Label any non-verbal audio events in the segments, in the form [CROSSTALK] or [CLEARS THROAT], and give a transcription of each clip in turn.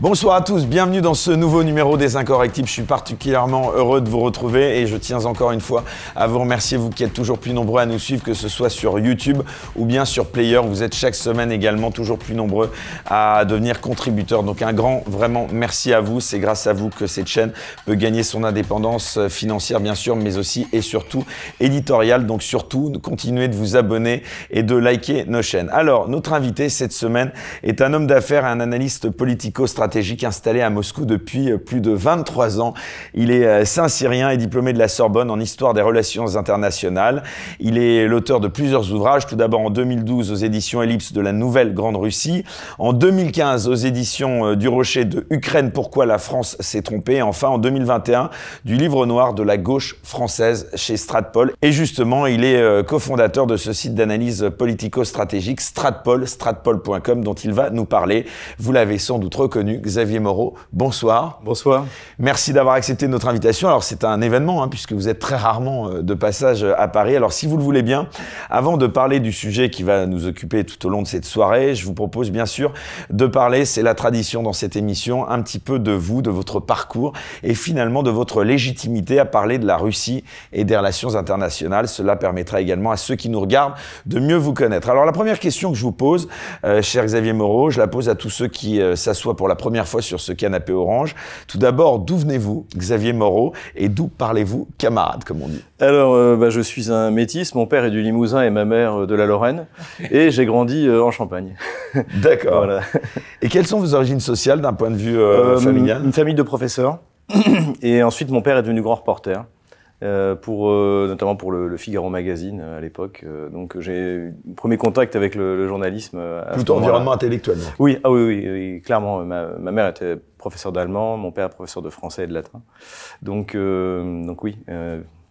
Bonsoir à tous, bienvenue dans ce nouveau numéro des Incorrectibles. Je suis particulièrement heureux de vous retrouver et je tiens encore une fois à vous remercier, vous qui êtes toujours plus nombreux à nous suivre, que ce soit sur YouTube ou bien sur Player. Vous êtes chaque semaine également toujours plus nombreux à devenir contributeurs. Donc un grand, vraiment merci à vous. C'est grâce à vous que cette chaîne peut gagner son indépendance financière, bien sûr, mais aussi et surtout éditoriale. Donc surtout, continuez de vous abonner et de liker nos chaînes. Alors, notre invité cette semaine est un homme d'affaires et un analyste politico-stratégique stratégique installé à Moscou depuis euh, plus de 23 ans. Il est euh, saint-syrien et diplômé de la Sorbonne en histoire des relations internationales. Il est l'auteur de plusieurs ouvrages, tout d'abord en 2012 aux éditions Ellipse de la Nouvelle Grande Russie, en 2015 aux éditions euh, du Rocher de Ukraine, pourquoi la France s'est trompée, et enfin en 2021 du livre noir de la gauche française chez Stratpol. Et justement, il est cofondateur de ce site d'analyse politico-stratégique Stratpol, stratpol.com, dont il va nous parler. Vous l'avez sans doute reconnu, Xavier Moreau. Bonsoir. Bonsoir. Merci d'avoir accepté notre invitation. Alors c'est un événement hein, puisque vous êtes très rarement euh, de passage euh, à Paris. Alors si vous le voulez bien, avant de parler du sujet qui va nous occuper tout au long de cette soirée, je vous propose bien sûr de parler, c'est la tradition dans cette émission, un petit peu de vous, de votre parcours et finalement de votre légitimité à parler de la Russie et des relations internationales. Cela permettra également à ceux qui nous regardent de mieux vous connaître. Alors la première question que je vous pose, euh, cher Xavier Moreau, je la pose à tous ceux qui s'assoient pour la première première fois sur ce canapé orange. Tout d'abord, d'où venez-vous, Xavier Moreau, et d'où parlez-vous, camarade, comme on dit Alors, euh, bah, je suis un métis. Mon père est du Limousin et ma mère euh, de la Lorraine. [LAUGHS] Et j'ai grandi euh, en Champagne. [LAUGHS] D'accord. Et quelles sont vos origines sociales d'un point de vue familial Une famille de professeurs. [CLEARS THROAT] et ensuite, mon père est devenu grand reporter. Euh, pour, euh, notamment pour le, le, Figaro Magazine euh, à l'époque. donc j'ai eu premier contact avec le, journalisme. Plutôt environnement intellectuel. Oui, ah oui, oui, clairement. Ma, mère était professeure d'allemand, mon père professeur de français et de latin. Donc, donc oui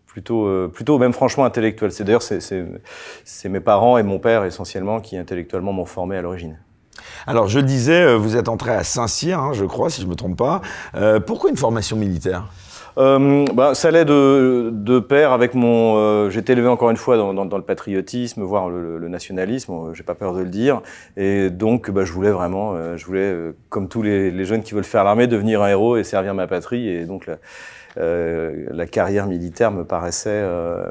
plutôt, plutôt même franchement intellectuel. C'est d'ailleurs c'est mes parents et mon père essentiellement qui intellectuellement m'ont formé à l'origine. Alors je disais, vous êtes entré à Saint-Cyr, hein, je crois, si je me trompe pas. pourquoi une formation militaire euh, bah, Ça allait de, de, pair avec mon... Euh, J'étais élevé encore une fois dans, dans, dans le patriotisme, voire le, le nationalisme, euh, j'ai pas peur de le dire. Et donc, bah, je voulais vraiment, euh, je voulais, euh, comme tous les, jeunes qui veulent faire l'armée, devenir un héros et servir ma patrie. Et donc, la, la carrière militaire me paraissait,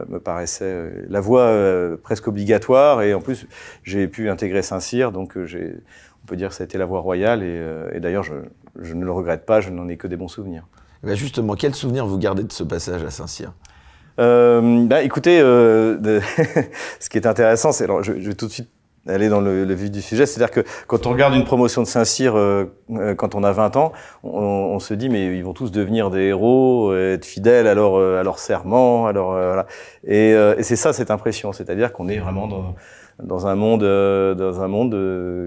me paraissait la voie presque obligatoire. Et en plus, j'ai pu intégrer Saint-Cyr, donc on peut dire que ça a été la voie royale et, et d'ailleurs je, je, ne le regrette pas, je n'en ai que des bons souvenirs. Eh ben, justement, quel souvenir vous gardez de ce passage à Saint-Cyr euh, bah, écoutez, euh, [LAUGHS] ce qui est intéressant, c'est alors je, vais tout de suite aller dans le, vif du sujet, c'est-à-dire que quand on regarde une promotion de Saint-Cyr euh, euh, quand on a 20 ans, on, se dit mais ils vont tous devenir des héros, être fidèles à leur, à leur serment, à voilà. et, et c'est ça cette impression, c'est-à-dire qu'on est vraiment dans dans un monde, euh, dans un monde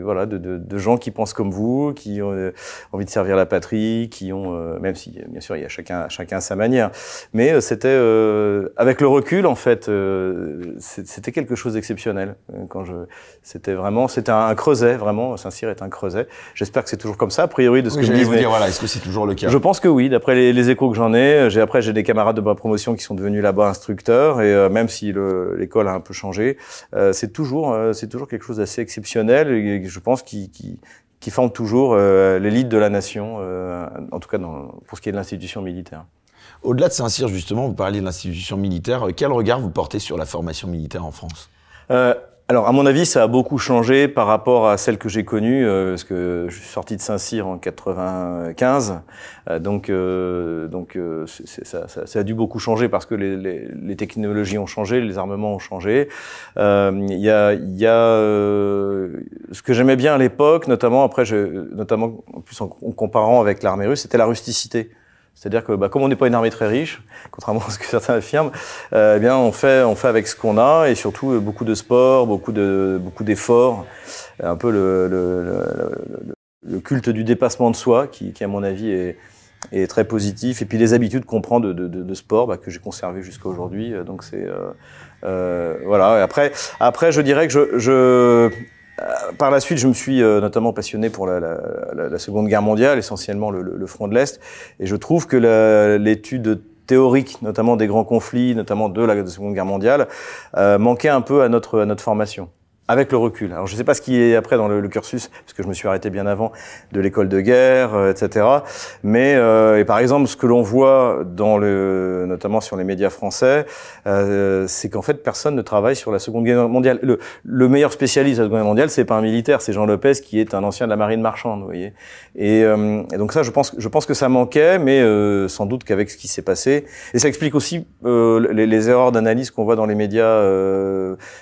voilà, de, de, de, gens qui pensent comme vous, qui ont euh, envie de servir la patrie, qui ont, euh, même si bien sûr il y a chacun, chacun sa manière, mais c'était avec le recul en fait, c'était quelque chose d'exceptionnel. Quand je, c'était vraiment, c'était un, creuset vraiment. Saint-Cyr est un creuset. J'espère que c'est toujours comme ça. A priori de ce que je vous dire, voilà, est-ce que c'est toujours le cas Je pense que oui. D'après les, échos que j'en ai, j'ai après j'ai des camarades de ma promotion qui sont devenus là-bas instructeurs et même si l'école a un peu changé, c'est toujours euh, c'est toujours quelque chose d'assez exceptionnel et je pense qui, qui, forme toujours euh, l'élite de la nation, euh, en tout cas pour ce qui est de l'institution militaire. Au-delà de Saint-Cyr, justement, vous parlez de l'institution militaire. Quel regard vous portez sur la formation militaire en France alors, à mon avis, ça a beaucoup changé par rapport à celle que j'ai connue, euh, parce que je suis sorti de Saint-Cyr en 95, euh, donc, euh, donc ça, a dû beaucoup changer parce que les, technologies ont changé, les armements ont changé. Il y a, y a ce que j'aimais bien à l'époque, notamment après, notamment en plus en comparant avec l'armée russe, c'était la rusticité. C'est-à-dire que bah, comme on n'est pas une armée très riche, [LAUGHS] contrairement à ce que certains affirment, euh, eh bien on fait on fait avec ce qu'on a et surtout euh, beaucoup de sport, beaucoup de beaucoup d'efforts, un peu le, le, culte du dépassement de soi qui, qui à mon avis est, est très positif et puis les habitudes qu'on prend de, de, sport bah, que j'ai conservé jusqu'à aujourd'hui euh, donc c'est voilà après après je dirais que je euh, par la suite, je me suis euh, notamment passionné pour la, Seconde Guerre mondiale, essentiellement le, front de l'Est, et je trouve que l'étude théorique, notamment des grands conflits, notamment de la Seconde Guerre mondiale, euh, manquait un peu à notre formation avec le recul. Alors je ne sais pas ce qui est après dans le, cursus, parce que je me suis arrêté bien avant de l'école de guerre, euh, etc. Mais euh, et par exemple, ce que l'on voit dans le, notamment sur les médias français, euh, c'est qu'en fait personne ne travaille sur la Seconde Guerre mondiale. Le, le meilleur spécialiste de la Seconde Guerre mondiale, c'est pas un militaire, c'est Jean Lopez qui est un ancien de la marine marchande, vous voyez. Et, euh, et, donc ça, je pense, je pense que ça manquait, mais euh, sans doute qu'avec ce qui s'est passé, et ça explique aussi les, les, erreurs d'analyse qu'on voit dans les médias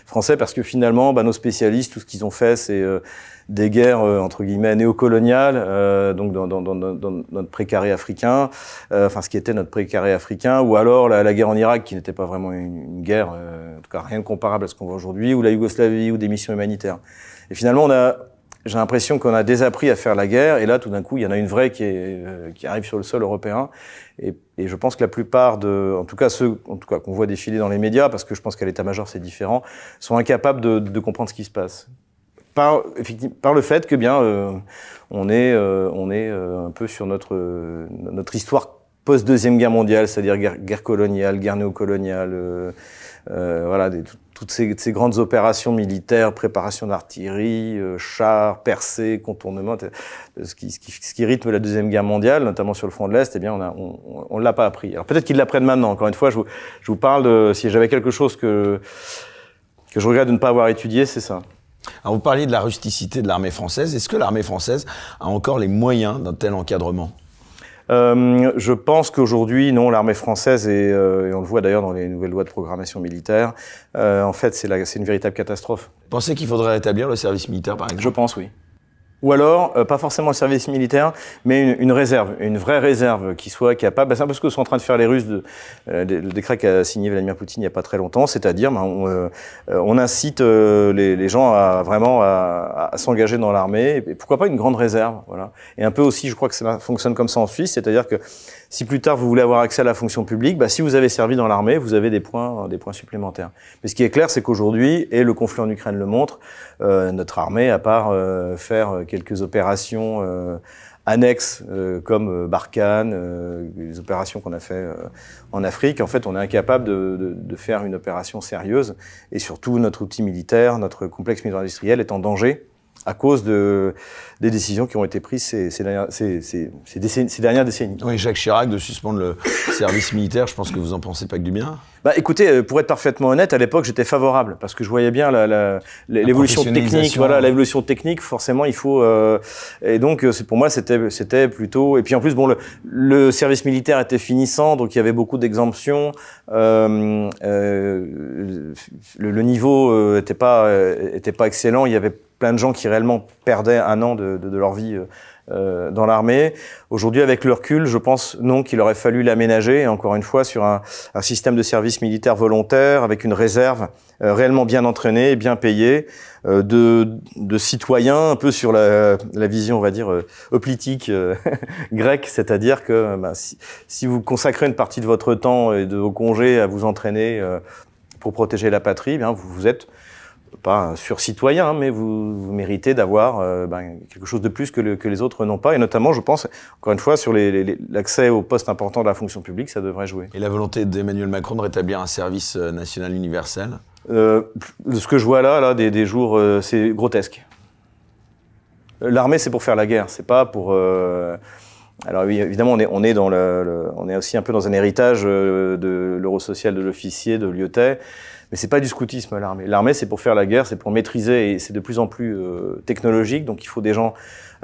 français, parce que finalement, bah, nos spécialistes, tout ce qu'ils ont fait, c'est euh, des guerres euh, entre guillemets néocoloniales, euh, donc dans, dans, dans, notre précaré africain, enfin ce qui était notre précaré africain, ou alors la, guerre en Irak qui n'était pas vraiment une, guerre, en tout cas rien de comparable à ce qu'on voit aujourd'hui, ou la Yougoslavie ou des missions humanitaires. Et finalement, on a, j'ai l'impression qu'on a désappris à faire la guerre, et là tout d'un coup, il y en a une vraie qui, est, qui arrive sur le sol européen. Et et je pense que la plupart de, en tout cas ceux, cas qu'on voit défiler dans les médias, parce que je pense qu'à l'état-major c'est différent, sont incapables de, comprendre ce qui se passe. Par, par le fait que bien, euh, on est, euh, on est euh, un peu sur notre, notre histoire post deuxième guerre mondiale, c'est-à-dire guerre, coloniale, guerre néocoloniale, voilà, toutes ces, grandes opérations militaires, préparation d'artillerie, euh, chars, percées, contournements, ce qui, ce, rythme la Deuxième Guerre mondiale, notamment sur le front de l'Est, eh bien, on ne l'a pas appris. Alors peut-être qu'ils l'apprennent maintenant. Encore une fois, je vous, parle de, si j'avais quelque chose que, que je regrette de ne pas avoir étudié, c'est ça. Alors vous parliez de la rusticité de l'armée française. Est-ce que l'armée française a encore les moyens d'un tel encadrement euh, je pense qu'aujourd'hui, non, l'armée française, euh, et on le voit d'ailleurs dans les nouvelles lois de programmation militaire, euh, en fait, c'est une véritable catastrophe. Pensez qu'il faudrait rétablir le service militaire, par exemple Je pense, oui. Ou alors, euh, pas forcément le service militaire, mais une, une, réserve, une vraie réserve qui soit capable. Bah, c'est un peu ce que sont en train de faire les Russes, de, euh, le décret qu'a signé Vladimir Poutine il n'y a pas très longtemps, c'est-à-dire bah, euh, on, incite les, les, gens à vraiment à, s'engager dans l'armée, et pourquoi pas une grande réserve, voilà. Et un peu aussi, je crois que ça fonctionne comme ça en Suisse, c'est-à-dire que si plus tard vous voulez avoir accès à la fonction publique, bah, si vous avez servi dans l'armée, vous avez des points, des points supplémentaires. Mais ce qui est clair, c'est qu'aujourd'hui, et le conflit en Ukraine le montre, notre armée, à part faire quelques opérations euh, annexes euh, comme euh, Barkhane, les opérations qu'on a fait en Afrique. En fait, on est incapable de, faire une opération sérieuse et surtout notre outil militaire, notre complexe militaire industriel est en danger à cause de, des décisions qui ont été prises ces, ces, dernières, décennies. Oui, Jacques Chirac, de suspendre le service militaire, je pense que vous en pensez pas que du bien bah, Écoutez, euh, pour être parfaitement honnête, à l'époque, j'étais favorable, parce que je voyais bien l'évolution la, technique. Voilà, l'évolution technique, forcément, il faut... Euh, et donc, euh, pour moi, c'était plutôt... Et puis en plus, bon, le, le, service militaire était finissant, donc il y avait beaucoup d'exemptions. le, niveau n'était pas, pas excellent, il y avait plein de gens qui réellement perdaient un an de, de, de leur vie euh, euh dans l'armée. Aujourd'hui, avec le recul, je pense non qu'il aurait fallu l'aménager, encore une fois, sur un, un, système de service militaire volontaire, avec une réserve euh, réellement bien entraînée et bien payée, euh, de, de, citoyens, un peu sur la, la vision, on va dire, hoplitique [LAUGHS] grecque, c'est-à-dire que ben, si, si, vous consacrez une partie de votre temps et de vos congés à vous entraîner pour protéger la patrie, eh bien, vous, vous êtes pas un sur-citoyen, hein, mais vous, méritez d'avoir euh, ben, quelque chose de plus que, les autres n'ont pas. Et notamment, je pense, encore une fois, sur l'accès aux postes importants de la fonction publique, ça devrait jouer. Et la volonté d'Emmanuel Macron de rétablir un service euh, national universel euh, Ce que je vois là, là des, jours, c'est grotesque. L'armée, c'est pour faire la guerre, c'est pas pour... Alors oui, évidemment, on est, on est dans le, on est aussi un peu dans un héritage de l'euro social de l'officier, de Lyotet, mais c'est pas du scoutisme l'armée. L'armée, c'est pour faire la guerre, c'est pour maîtriser, et c'est de plus en plus euh, technologique. Donc il faut des gens,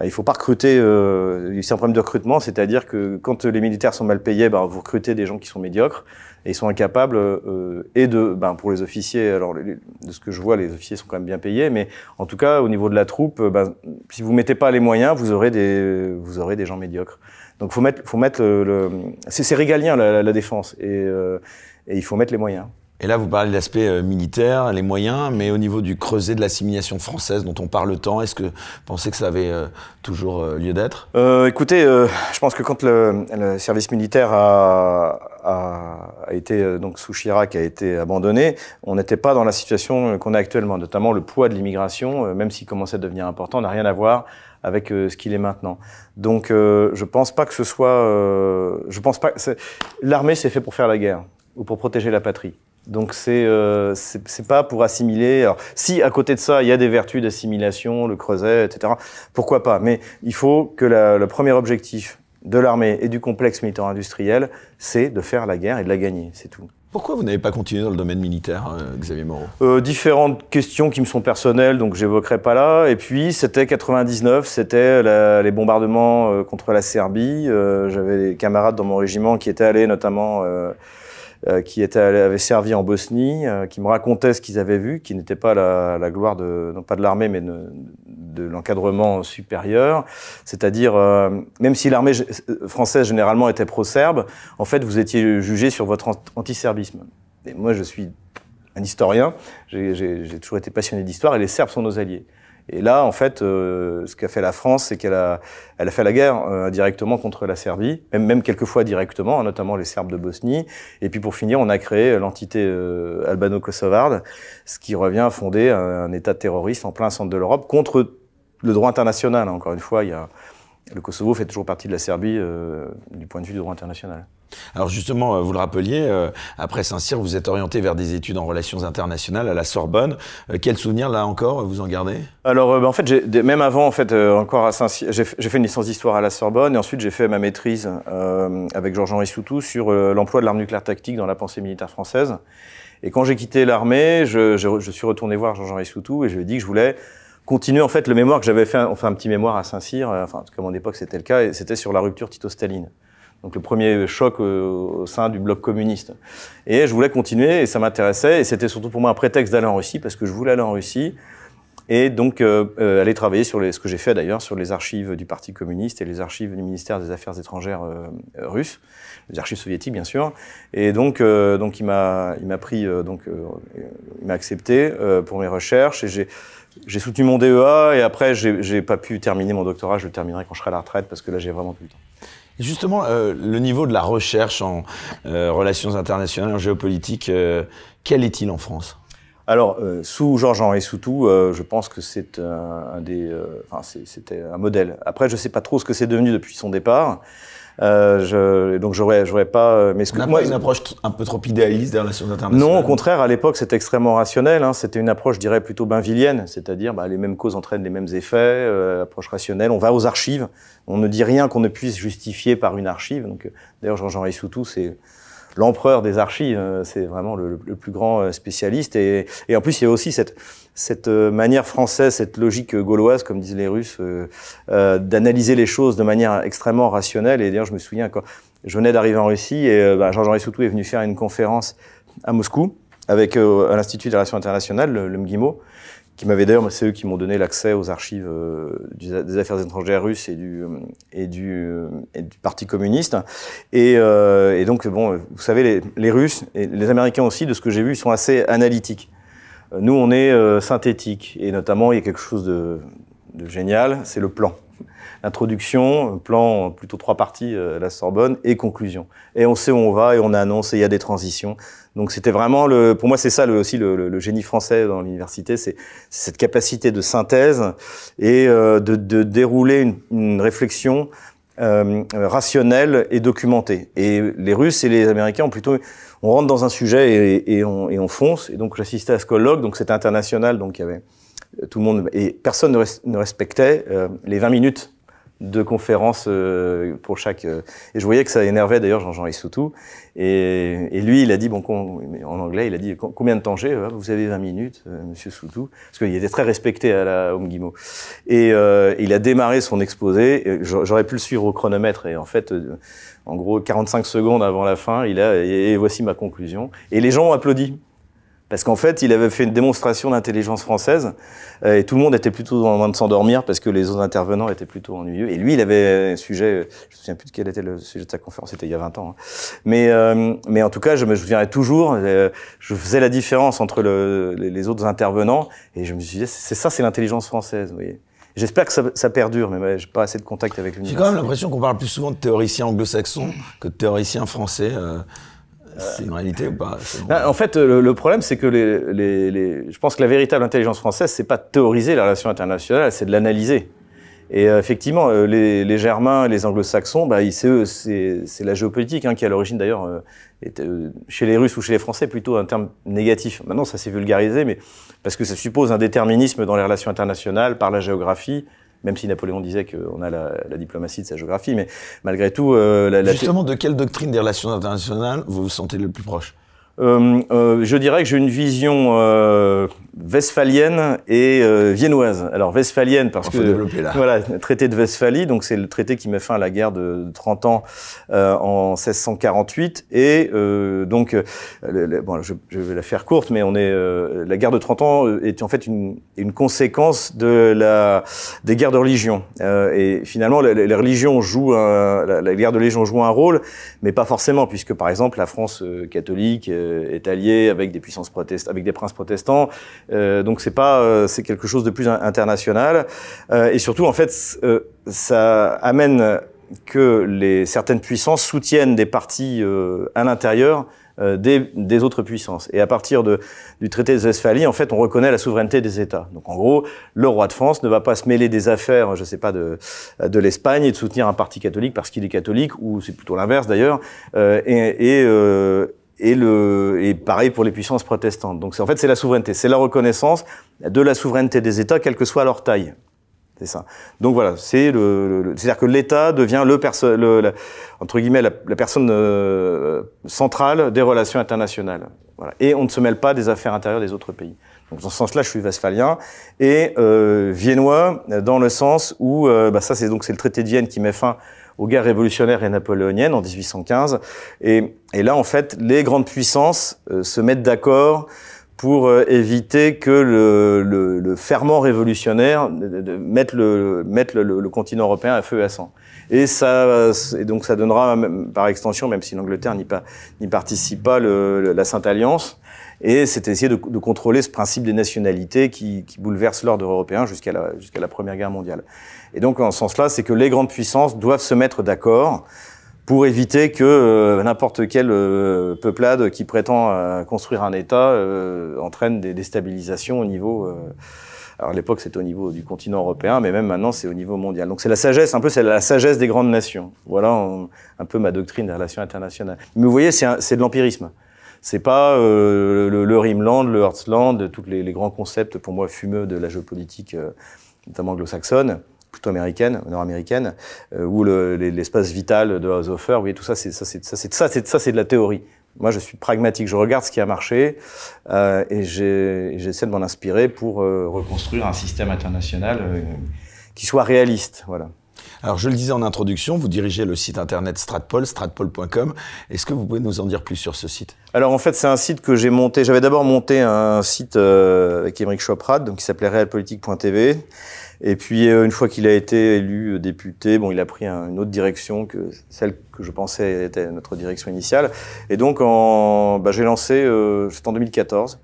euh, il faut pas recruter. Euh, c'est un problème de recrutement, c'est-à-dire que quand les militaires sont mal payés, ben, vous recrutez des gens qui sont médiocres et ils sont incapables. Euh, et de, ben, pour les officiers, alors de ce que je vois, les officiers sont quand même bien payés, mais en tout cas au niveau de la troupe, bah, si vous mettez pas les moyens, vous aurez des, vous aurez des gens médiocres. Donc faut mettre, faut mettre le, le c'est régalien la, la, la, défense et, euh, et il faut mettre les moyens. Et là, vous parlez de l'aspect euh, militaire, les moyens, mais au niveau du creuset de l'assimilation française dont on parle tant, est-ce que vous pensez que ça avait euh, toujours euh, lieu d'être euh, Écoutez, je pense que quand le, service militaire a, été, donc sous Chirac, a été abandonné, on n'était pas dans la situation qu'on a actuellement. Notamment, le poids de l'immigration, même s'il commençait à devenir important, n'a rien à voir avec ce qu'il est maintenant. Donc, je pense pas que ce soit. je pense pas. L'armée, c'est fait pour faire la guerre ou pour protéger la patrie. Donc euh, c'est c'est pas pour assimiler. Alors, si à côté de ça il y a des vertus d'assimilation, le creuset, etc. Pourquoi pas Mais il faut que le premier objectif de l'armée et du complexe militaire industriel, c'est de faire la guerre et de la gagner, c'est tout. Pourquoi vous n'avez pas continué dans le domaine militaire, euh, Xavier Moreau euh, Différentes questions qui me sont personnelles, donc j'évoquerai pas là. Et puis c'était 99, c'était les bombardements contre la Serbie. J'avais des camarades dans mon régiment qui étaient allés notamment euh, qui était, avait servi en Bosnie, euh, qui me racontait ce qu'ils avaient vu, qui n'était pas la, la, gloire de, non pas de l'armée, mais de, l'encadrement supérieur. C'est-à-dire, euh, même si l'armée française généralement était pro-serbe, en fait, vous étiez jugé sur votre antiserbisme. Et moi, je suis un historien, j'ai toujours été passionné d'histoire, et les Serbes sont nos alliés. Et là, en fait, euh, ce qu'a fait la France, c'est qu'elle a, elle a fait la guerre euh, directement contre la Serbie, même, même fois directement, hein, notamment les Serbes de Bosnie. Et puis pour finir, on a créé euh, l'entité albano-kosovarde, ce qui revient à fonder un, État terroriste en plein centre de l'Europe contre le droit international. Encore une fois, le Kosovo fait toujours partie de la Serbie du point de vue du droit international. Alors justement, euh, vous le rappeliez, euh, après Saint-Cyr, vous êtes orienté vers des études en relations internationales à la Sorbonne. Euh, quel souvenir là encore vous en gardez Alors ben, en fait, même avant en fait encore à Saint-Cyr, j'ai fait une licence d'histoire à la Sorbonne et ensuite j'ai fait ma maîtrise avec Georges-Henri Soutou sur l'emploi de l'arme nucléaire tactique dans la pensée militaire française. Et quand j'ai quitté l'armée, je, suis retourné voir Georges-Henri Soutou et je lui ai dit que je voulais continuer en fait le mémoire que j'avais fait, enfin un petit mémoire à Saint-Cyr, enfin comme à mon époque c'était le cas, et c'était sur la rupture Tito-Staline. Donc le premier choc au sein du bloc communiste. Et je voulais continuer et ça m'intéressait et c'était surtout pour moi un prétexte d'aller en Russie parce que je voulais aller en Russie et donc euh, euh, aller travailler sur ce que j'ai fait d'ailleurs sur les archives du Parti communiste et les archives du ministère des Affaires étrangères euh, russe, les archives soviétiques bien sûr. Et donc donc il m'a il m'a pris donc il m'a accepté pour mes recherches et j'ai soutenu mon DEA et après j'ai pas pu terminer mon doctorat, je le terminerai quand je serai à la retraite parce que là j'ai vraiment plus le temps. Justement, euh, le niveau de la recherche en euh, relations internationales, en géopolitique, euh, quel est-il en France alors, sous Georges-Henri Soutou, je pense que c'est un, des, enfin, c'était un modèle. Après, je ne sais pas trop ce que c'est devenu depuis son départ. Euh, je, donc j'aurais, j'aurais pas. Euh, mais ce moi, une approche un peu trop idéaliste des relations internationales. Non, au contraire, à l'époque, c'était extrêmement rationnel. Hein, c'était une approche, je dirais, plutôt bainvillienne, c'est-à-dire bah, les mêmes causes entraînent les mêmes effets, euh, approche rationnelle. On va aux archives, on ne dit rien qu'on ne puisse justifier par une archive. Donc d'ailleurs, Jean-Jean Rissoutou c'est l'empereur des archives, c'est vraiment le, le, plus grand spécialiste. Et, et, en plus, il y a aussi cette, cette euh, manière française, cette logique euh, gauloise, comme disent les Russes, euh, d'analyser les choses de manière extrêmement rationnelle. Et d'ailleurs, je me souviens quand je venais d'arriver en Russie et bah, Jean-Jean Ressoutou est venu faire une conférence à Moscou avec l'Institut des relations internationales, le, le MGIMO, qui m'avait d'ailleurs, c'est eux qui m'ont donné l'accès aux archives des affaires étrangères russes et du, Parti communiste. Et, donc, bon, vous savez, les, Russes et les Américains aussi, de ce que j'ai vu, sont assez analytiques. Euh, nous, on est euh, synthétique, et notamment, il y a quelque chose de, génial, c'est le plan. [LAUGHS] Introduction, euh, plan, plutôt trois parties la Sorbonne, et conclusion. Et on sait où on va, et on annonce, et il y a des transitions. Donc c'était vraiment, le, pour moi, c'est ça le, aussi le, génie français dans l'université, c'est cette capacité de synthèse et de, dérouler une, réflexion rationnelle et documentée. Et les Russes et les Américains ont plutôt on rentre dans un sujet et, on, et fonce. Et donc j'assistais à ce colloque, donc c'était international, donc il y avait euh, tout le monde et personne ne, respectait euh, les 20 minutes de conférence euh, pour chaque. et je voyais que ça énervait d'ailleurs Jean-Jean Issoutou. Et, et, lui, il a dit, bon, en anglais, il a dit combien de temps j'ai Vous avez 20 minutes, euh, monsieur Soutou. Parce qu'il était très respecté à la Home Guimau. Et il a démarré son exposé. J'aurais pu le suivre au chronomètre. Et en fait, en gros, 45 secondes avant la fin, il a et voici ma conclusion. Et les gens ont applaudi. Parce qu'en fait, il avait fait une démonstration d'intelligence française euh, et tout le monde était plutôt en train de s'endormir parce que les autres intervenants étaient plutôt ennuyeux. Et lui, il avait un sujet, je me souviens plus de quel était le sujet de sa conférence, c'était il y a 20 ans. Hein. Mais, euh, mais en tout cas, je me souviendrai toujours, euh, je faisais la différence entre les autres intervenants et je me suis dit, c'est ça, c'est l'intelligence française, vous voyez. J'espère que ça, perdure, mais j'ai pas assez de contact avec l'université. J'ai quand même l'impression qu'on parle plus souvent de théoriciens anglo-saxons que de théoriciens français. Euh, euh, c'est une réalité ou pas En fait, le, problème, c'est que les, les, je pense que la véritable intelligence française, c'est pas de théoriser la relation internationale, c'est de l'analyser. Et euh, effectivement, les, Germains, les Anglo-Saxons, bah, c'est la géopolitique hein, qui, à l'origine d'ailleurs, chez les Russes ou chez les Français, plutôt un terme négatif. Maintenant, ça s'est vulgarisé, mais parce que ça suppose un déterminisme dans les relations internationales par la géographie, même si Napoléon disait qu'on a la, diplomatie de sa géographie, mais malgré tout... Euh, la, Justement, de quelle doctrine des relations internationales vous vous sentez le plus proche euh, euh, je dirais que j'ai une vision euh, westphalienne et euh, viennoise. Alors westphalienne parce que développer, là. voilà, traité de Westphalie, donc c'est le traité qui met fin à la guerre de 30 ans en 1648 et donc bon, je, vais la faire courte, mais on est la guerre de 30 ans est en fait une, une conséquence de la des guerres de religion et finalement les, religions jouent la, la, guerre de religion joue un rôle, mais pas forcément puisque par exemple la France catholique euh, est allié avec des puissances protestantes, avec des princes protestants. Euh, donc c'est pas, euh, c'est quelque chose de plus international. et surtout, en fait, ça amène que les, certaines puissances soutiennent des partis à l'intérieur des, des, autres puissances. Et à partir de, du traité de Westphalie, en fait, on reconnaît la souveraineté des États. Donc en gros, le roi de France ne va pas se mêler des affaires, je sais pas, de, de l'Espagne et de soutenir un parti catholique parce qu'il est catholique, ou c'est plutôt l'inverse d'ailleurs. et, et et, le, et pareil pour les puissances protestantes. Donc en fait, c'est la souveraineté, c'est la reconnaissance de la souveraineté des États, quelle que soit leur taille. C'est ça. Donc voilà, c'est le, c'est-à-dire que l'État devient le, le entre guillemets la, personne euh, centrale des relations internationales. Voilà. Et on ne se mêle pas des affaires intérieures des autres pays. Donc dans ce sens-là, je suis westphalien et euh, viennois dans le sens où euh, bah ça c'est donc c'est le traité de Vienne qui met fin aux guerres révolutionnaires et napoléoniennes en 1815. Et, et là, en fait, les grandes puissances euh, se mettent d'accord pour euh, éviter que le, le, ferment révolutionnaire mette, le, le, continent européen à feu et à sang. Et, ça, euh, et donc ça donnera, par extension, même si l'Angleterre n'y, participe pas, la Sainte Alliance. Et c'est essayer de, de, contrôler ce principe des nationalités qui, qui bouleverse l'ordre européen jusqu'à la, jusqu'à la Première Guerre mondiale. Et donc, en ce sens-là, c'est que les grandes puissances doivent se mettre d'accord pour éviter que euh, n'importe quelle euh, peuplade qui prétend euh, construire un État entraîne des déstabilisations au niveau... alors à l'époque, c'était au niveau du continent européen, mais même maintenant, c'est au niveau mondial. Donc c'est la sagesse, un peu, c'est la sagesse des grandes nations. Voilà un peu ma doctrine des relations internationales. Mais vous voyez, c'est de l'empirisme. C'est pas le, Riemland, Rimland, le Heartland, tous les, grands concepts, pour moi, fumeux de la géopolitique, notamment anglo-saxonne américaine, nord-américaine, euh, où l'espace vital de Haushofer, oui, tout ça, c'est ça, c'est ça, c'est ça, c'est de la théorie. Moi, je suis pragmatique. Je regarde ce qui a marché euh, et j'essaie de m'en inspirer pour euh, reconstruire un système international qui soit réaliste. Voilà. Alors, je le disais en introduction, vous dirigez le site internet Stratpol, stratpol.com. Est-ce que vous pouvez nous en dire plus sur ce site Alors, en fait, c'est un site que j'ai monté. J'avais d'abord monté un site avec Émeric Choprade, donc qui s'appelait realpolitique.tv. Et puis, euh, une fois qu'il a été élu euh, député, bon, il a pris une autre direction que celle que je pensais était notre direction initiale. Et donc, bah, j'ai lancé, euh, c'était en 2014,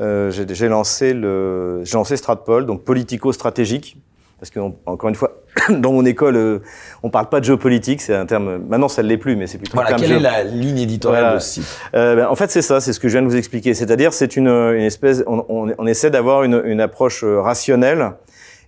euh, j'ai lancé, le, lancé Stratpol, donc politico-stratégique, parce que encore une fois, [COUGHS] dans mon école, euh, on parle pas de géopolitique, c'est un terme. Maintenant, ça ne l'est plus, mais c'est plutôt. Voilà, un terme quelle est la ligne éditoriale de aussi euh, ben, En fait, c'est ça, c'est ce que je viens de vous expliquer. C'est-à-dire, c'est une, une, espèce, on, on, on essaie d'avoir une, une, approche euh, rationnelle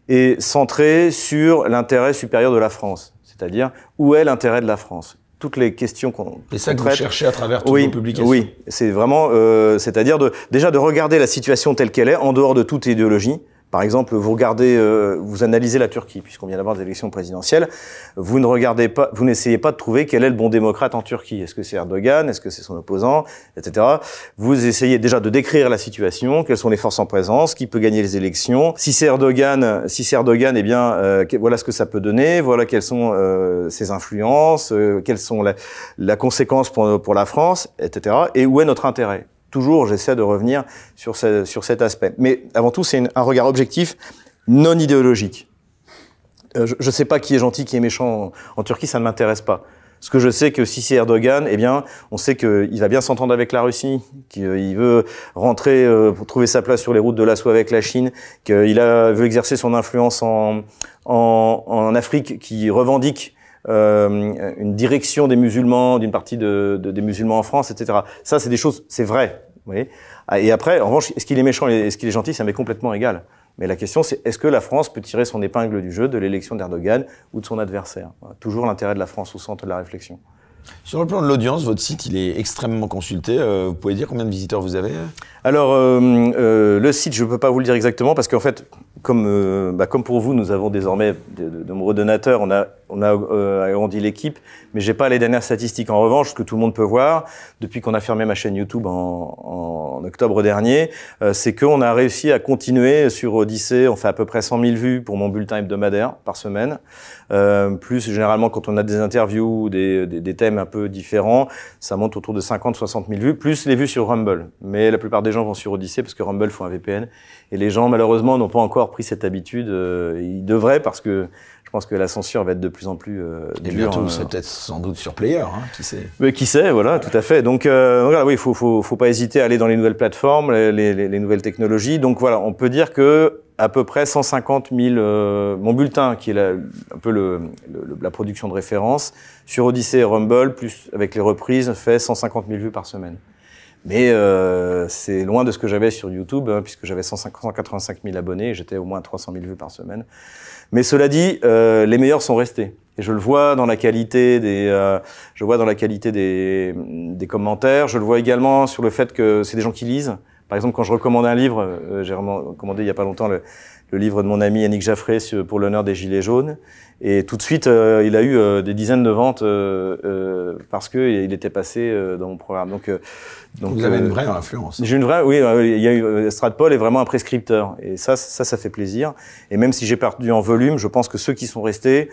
et centré sur l'intérêt supérieur de la France, c'est-à-dire où est l'intérêt de la France toutes les questions qu'on C'est ça que vous cherchez à travers toutes vos publications. Oui, c'est vraiment, euh, c'est-à-dire de, déjà de regarder la situation telle qu'elle est, en dehors de toute idéologie, par exemple, vous regardez, euh, vous analysez la Turquie, puisqu'on vient d'avoir des élections présidentielles, vous ne regardez pas, vous n'essayez pas de trouver quel est le bon démocrate en Turquie. Est-ce que c'est Erdogan Est-ce que c'est son opposant Etc. Vous essayez déjà de décrire la situation, quelles sont les forces en présence, qui peut gagner les élections. Si c'est Erdogan, si c'est Erdogan, eh bien, euh, voilà ce que ça peut donner, voilà quelles sont euh, ses influences, quelles sont la, la conséquence pour, pour la France, etc. Et où est notre intérêt toujours, j'essaie de revenir sur, sur cet aspect. Mais avant tout, c'est un regard objectif, non idéologique. Euh, je ne sais pas qui est gentil, qui est méchant en, Turquie, ça ne m'intéresse pas. Ce que je sais que si c'est Erdogan, eh bien, on sait qu'il va bien s'entendre avec la Russie, qu'il veut rentrer euh, pour trouver sa place sur les routes de la soie avec la Chine, qu'il veut exercer son influence en, en, en Afrique, qui revendique euh, une direction des musulmans, d'une partie des musulmans en France, etc. Ça, c'est des choses, c'est vrai. Ah, et après, en revanche, est-ce qu'il est méchant, est-ce qu'il est gentil, ça m'est complètement égal. Mais la question, c'est est-ce que la France peut tirer son épingle du jeu de l'élection d'Erdogan ou de son adversaire Toujours l'intérêt de la France au centre de la réflexion. Sur le plan de l'audience, votre site il est extrêmement consulté. Euh, vous pouvez dire combien de visiteurs vous avez euh Alors, euh, le site, je ne peux pas vous le dire exactement parce qu'en fait, comme, bah, pour vous, nous avons désormais de, nombreux donateurs. On a, agrandi l'équipe, mais je n'ai pas les dernières statistiques. En revanche, ce que tout le monde peut voir, depuis qu'on a fermé ma chaîne YouTube en, en octobre dernier, c'est qu'on a réussi à continuer sur Odyssée. On fait à peu près 100 000 vues pour mon bulletin hebdomadaire par semaine. Euh, plus généralement quand on a des interviews ou des, thèmes un peu différents, ça monte autour de 50-60 000 vues, plus les vues sur Rumble. Mais la plupart des gens vont sur Odyssey parce que Rumble font un VPN. Et les gens, malheureusement, n'ont pas encore pris cette habitude. Euh, ils devraient parce que je pense que la censure va être de plus en plus euh, Et hein. c'est peut-être sans doute sur Player, hein, qui sait. Mais qui sait, voilà, tout à fait. Donc, euh, voilà, oui, il faut, faut, pas hésiter à aller dans les nouvelles plateformes, les, nouvelles technologies. Donc voilà, on peut dire que à peu près 150 000, euh, mon bulletin, qui est un peu le, la production de référence, sur Odyssey et Rumble, plus avec les reprises, fait 150 000 vues par semaine. Mais euh, c'est loin de ce que j'avais sur YouTube, hein, puisque j'avais 185 000 abonnés, j'étais au moins 300 000 vues par semaine. Mais cela dit, euh, les meilleurs sont restés. Et je le vois dans la qualité des, euh, je vois dans la qualité des, commentaires. Je le vois également sur le fait que c'est des gens qui lisent. Par exemple, quand je recommande un livre, euh, j'ai recommandé il y a pas longtemps le, le livre de mon ami Yannick Jaffré pour l'honneur des Gilets jaunes. Et tout de suite, euh, il a eu euh, des dizaines de ventes euh, parce que il était passé dans mon programme. Donc, donc vous avez une vraie influence. J'ai une vraie, oui. Il y a eu Stratpol est vraiment un prescripteur, et ça, ça, ça fait plaisir. Et même si j'ai perdu en volume, je pense que ceux qui sont restés,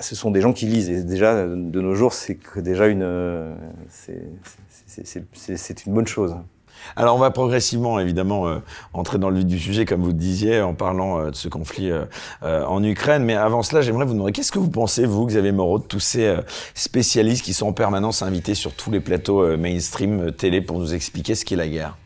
ce sont des gens qui lisent. Et déjà, de nos jours, c'est déjà une, c'est une bonne chose. Alors on va progressivement, évidemment, euh, entrer dans le vif du sujet, comme vous le disiez, en parlant euh, de ce conflit euh, en Ukraine. Mais avant cela, j'aimerais vous demander, qu'est-ce que vous pensez, vous, Xavier Moreau, de tous ces spécialistes qui sont en permanence invités sur tous les plateaux mainstream télé pour nous expliquer ce qu'est la guerre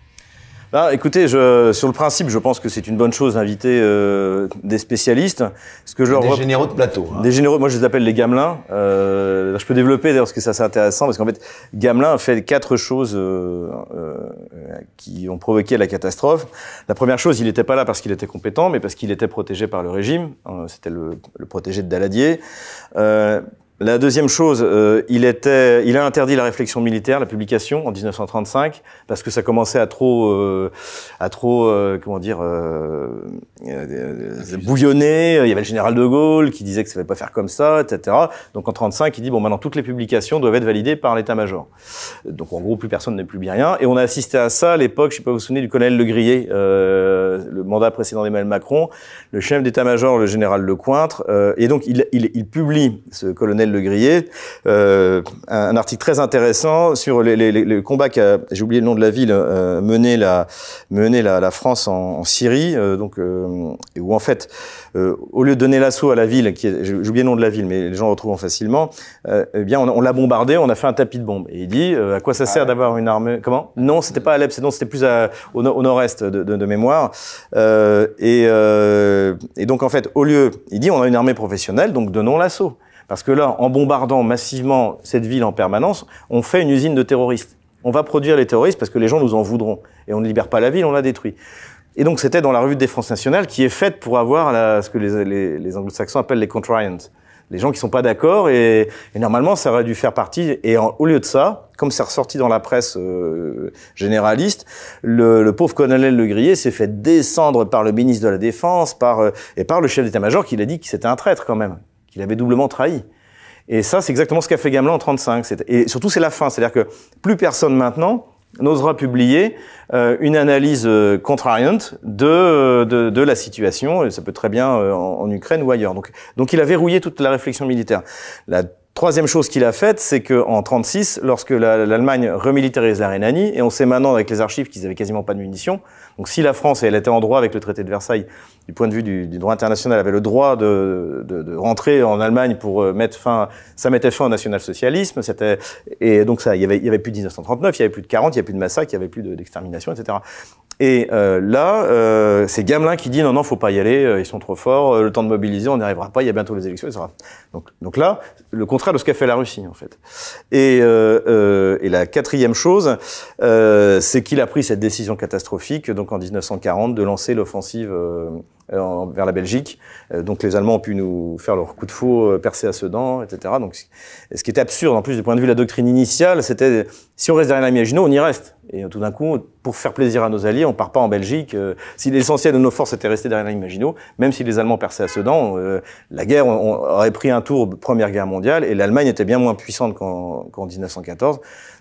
bah, écoutez, je, sur le principe, je pense que c'est une bonne chose d'inviter euh, des spécialistes. Ce que je des généraux de plateau. Hein. Des généraux, moi je les appelle les gamelins. Euh, je peux développer d'ailleurs parce que ça c'est intéressant, parce qu'en fait, Gamelin fait quatre choses euh, qui ont provoqué la catastrophe. La première chose, il n'était pas là parce qu'il était compétent, mais parce qu'il était protégé par le régime. C'était le, le, protégé de Daladier. La deuxième chose, euh, il, a interdit la réflexion militaire, la publication en 1935, parce que ça commençait à trop, euh, à trop, euh, comment dire, bouillonner. Il y avait le général de Gaulle qui disait que ça ne fallait pas faire comme ça, etc. Donc en 35, il dit bon maintenant toutes les publications doivent être validées par l'état-major. Donc en gros, plus personne ne publie rien. Et on a assisté à ça à l'époque. Je ne sais pas vous vous souvenez du colonel Le le mandat précédent d'Emmanuel Macron, le chef d'état-major, le général Lecointre. et donc il, il publie ce colonel le Grier, euh, un, article très intéressant sur les, combats qu'a, j'ai oublié le nom de la ville, euh, la, la, France en, Syrie, euh, donc où en fait, au lieu de donner l'assaut à la ville, qui j'ai oublié le nom de la ville, mais les gens retrouvent facilement, eh bien on, l'a bombardé, on a fait un tapis de bombes. Et il dit, à quoi ça sert ah d'avoir une armée Comment Non, c'était pas à Alep, c'était plus au, nord-est de, mémoire. Et, et donc en fait, au lieu, il dit, on a une armée professionnelle, donc donnons l'assaut. Parce que là, en bombardant massivement cette ville en permanence, on fait une usine de terroristes. On va produire les terroristes parce que les gens nous en voudront. Et on ne libère pas la ville, on la détruit. Et donc c'était dans la revue de défense nationale qui est faite pour avoir ce que les, anglo-saxons appellent les contrarians, les gens qui sont pas d'accord. Et, normalement, ça aurait dû faire partie. Et au lieu de ça, comme c'est ressorti dans la presse euh, généraliste, le, pauvre colonel Le s'est fait descendre par le ministre de la Défense, par euh, et par le chef d'état-major qui l'a dit que c'était un traître quand même qu'il avait doublement trahi. Et ça, c'est exactement ce qu'a fait Gamelin en 35. Et surtout, c'est la fin. C'est-à-dire que plus personne maintenant n'osera publier euh, une analyse euh, contrariante euh, de, la situation, et ça peut très bien en, Ukraine ou ailleurs. Donc, donc il a verrouillé toute la réflexion militaire. La troisième chose qu'il a faite, c'est qu'en 36, lorsque l'Allemagne remilitarise la Rhénanie, et on sait maintenant avec les archives qu'ils avaient quasiment pas de munitions, donc si la France, elle était en droit avec le traité de Versailles, du point de vue du, droit international, avait le droit de, rentrer en Allemagne pour euh, mettre fin, ça mettait fin au national-socialisme. C'était et donc ça, il y avait, il y avait plus de 1939, il y avait plus de 40, il y avait plus de massacres, il y avait plus d'extermination, etc. Et euh, là, euh, c'est Gamelin qui dit non, non, faut pas y aller, euh, ils sont trop forts, le temps de mobiliser, on n'y arrivera pas, il y a bientôt les élections, etc. Donc, donc là, le contraire de ce qu'a fait la Russie, en fait. Et, et la quatrième chose, c'est qu'il a pris cette décision catastrophique, donc en 1940, de lancer l'offensive euh, vers la Belgique. Euh, donc les Allemands ont pu nous faire leur coup de faux, euh, percer à Sedan, etc. Donc ce qui était absurde, en plus du point de vue de la doctrine initiale, c'était si on reste derrière la Maginot, on y reste. Et tout d'un coup, pour faire plaisir à nos alliés, on part pas en Belgique. si l'essentiel de nos forces était resté derrière la Maginot, même si les Allemands perçaient à Sedan, la guerre aurait pris un tour Première Guerre mondiale et l'Allemagne était bien moins puissante qu'en 1914.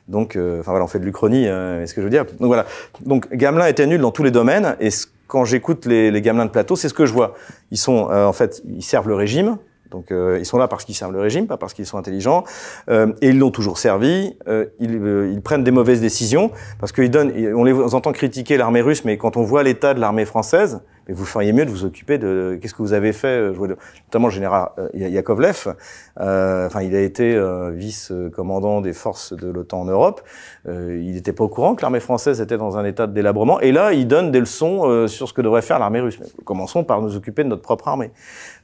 Donc, enfin voilà, on fait de l'Uchronie, est hein, ce que je veux dire. Donc voilà. Donc Gamelin était nul dans tous les domaines et ce quand j'écoute les, les, gamelins de plateau, c'est ce que je vois. Ils sont, euh, en fait, ils servent le régime. Donc euh, ils sont là parce qu'ils servent le régime, pas parce qu'ils sont intelligents, euh, et ils l'ont toujours servi. Ils, ils, prennent des mauvaises décisions parce qu'ils donnent. On les entend critiquer l'armée russe, mais quand on voit l'état de l'armée française, mais vous feriez mieux de vous occuper de qu'est-ce que vous avez fait, euh, notamment le général euh, Yakovlev. Euh, enfin, il a été vice-commandant des forces de l'OTAN en Europe. il n'était pas au courant que l'armée française était dans un état de délabrement. Et là, il donne des leçons sur ce que devrait faire l'armée russe. commençons par nous occuper de notre propre armée.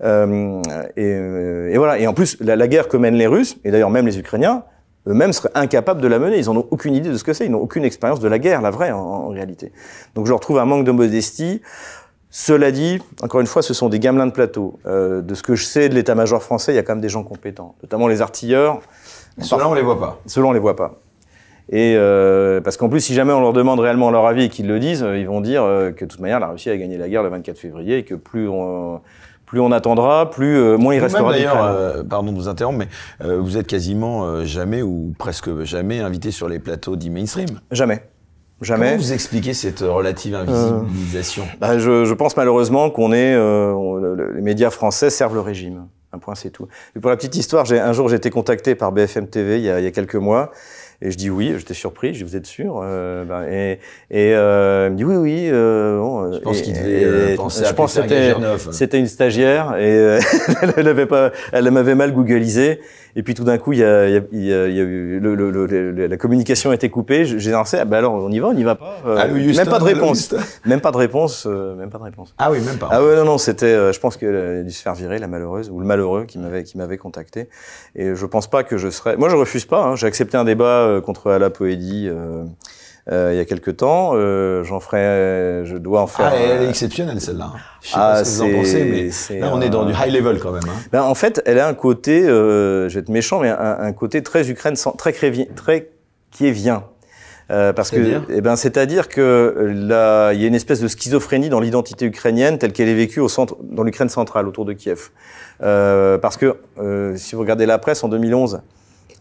Et, et, voilà. Et en plus, la, guerre que mènent les Russes, et d'ailleurs même les Ukrainiens, eux-mêmes seraient incapables de la mener. Ils n'en ont aucune idée de ce que c'est. Ils n'ont aucune expérience de la guerre, la vraie, en, réalité. Donc je retrouve un manque de modestie. Cela dit, encore une fois, ce sont des gamelins de plateau. Euh, de ce que je sais de l'état-major français, il y a quand même des gens compétents, notamment les artilleurs. Ceux-là, on les voit pas. Selon, on les voit pas. Et euh, parce qu'en plus, si jamais on leur demande réellement leur avis et qu'ils le disent, euh, ils vont dire que de toute manière, la Russie a gagné la guerre le 24 février et que plus on, plus on attendra, plus moins il restera. D'ailleurs, pardon de vous interrompre, mais vous êtes quasiment jamais ou presque jamais invité sur les plateaux dits mainstream. Jamais. Jamais. Comment vous expliquez cette euh, relative euh. invisibilisation bah, je, je, pense malheureusement qu'on est, euh, les médias français servent le régime. Un point, c'est tout. Et pour la petite histoire, un jour j'ai été contacté par BFM TV il y a, il y a quelques mois et je dis oui, j'étais surpris, je vous êtes sûr euh, ben, Et, et euh, me dit oui, oui. Euh, je pense qu'il devait Je pense c'était une stagiaire et [LAUGHS] elle pas, elle m'avait mal googlisé. Et puis tout d'un coup, la communication a été coupée. J'ai lancé, ah ben alors on y va, on y va pas. même pas de réponse, même pas de réponse, même pas de réponse. Ah oui, même pas. Ah oui, non, non, c'était, je pense qu'elle a dû se faire virer la malheureuse ou le malheureux qui m'avait qui m'avait contacté. Et je pense pas que je serais. Moi, je refuse pas. Hein, j'ai accepté un débat euh, contre la Poédie euh, euh, il y a quelques temps. J'en ferai, je dois en faire. Ah, elle est exceptionnelle celle-là. Je sais ah, pas ce que vous en pensez, mais on est dans du high level quand même. Hein. Ben, en fait, elle a un côté, je vais être méchant, mais un, côté très ukrainien, très très kievien. Euh, parce que, eh ben, c'est-à-dire que là, il y a une espèce de schizophrénie dans l'identité ukrainienne telle qu'elle est vécue au centre, dans l'Ukraine centrale, autour de Kiev. parce que si vous regardez la presse en 2011,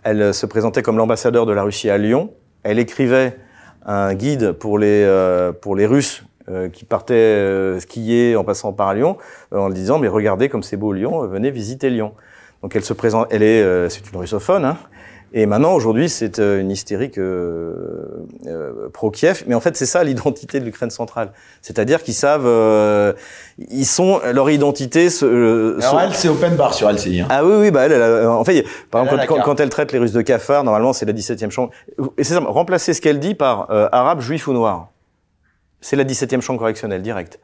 elle euh, se présentait comme l'ambassadeur de la Russie à Lyon. Elle écrivait un guide pour les, euh, pour les Russes euh, qui partaient skier en passant par Lyon, en disant mais regardez comme c'est beau Lyon, venez visiter Lyon. Donc elle se présente, elle est, c'est une russophone, hein, et maintenant, aujourd'hui, c'est euh, une hystérique euh, euh, pro-Kiev. Mais en fait, c'est ça l'identité de l'Ukraine centrale. C'est-à-dire qu'ils savent, ils sont leur identité. Ce, Alors c'est open bar sur LCI. Hein. Ah oui, oui, bah elle, en fait, par exemple, quand, elle traite les Russes de cafards, normalement, c'est la 17e chambre. Et c'est remplacer ce qu'elle dit par arabe, juif ou noir. C'est la 17e chambre correctionnelle directe.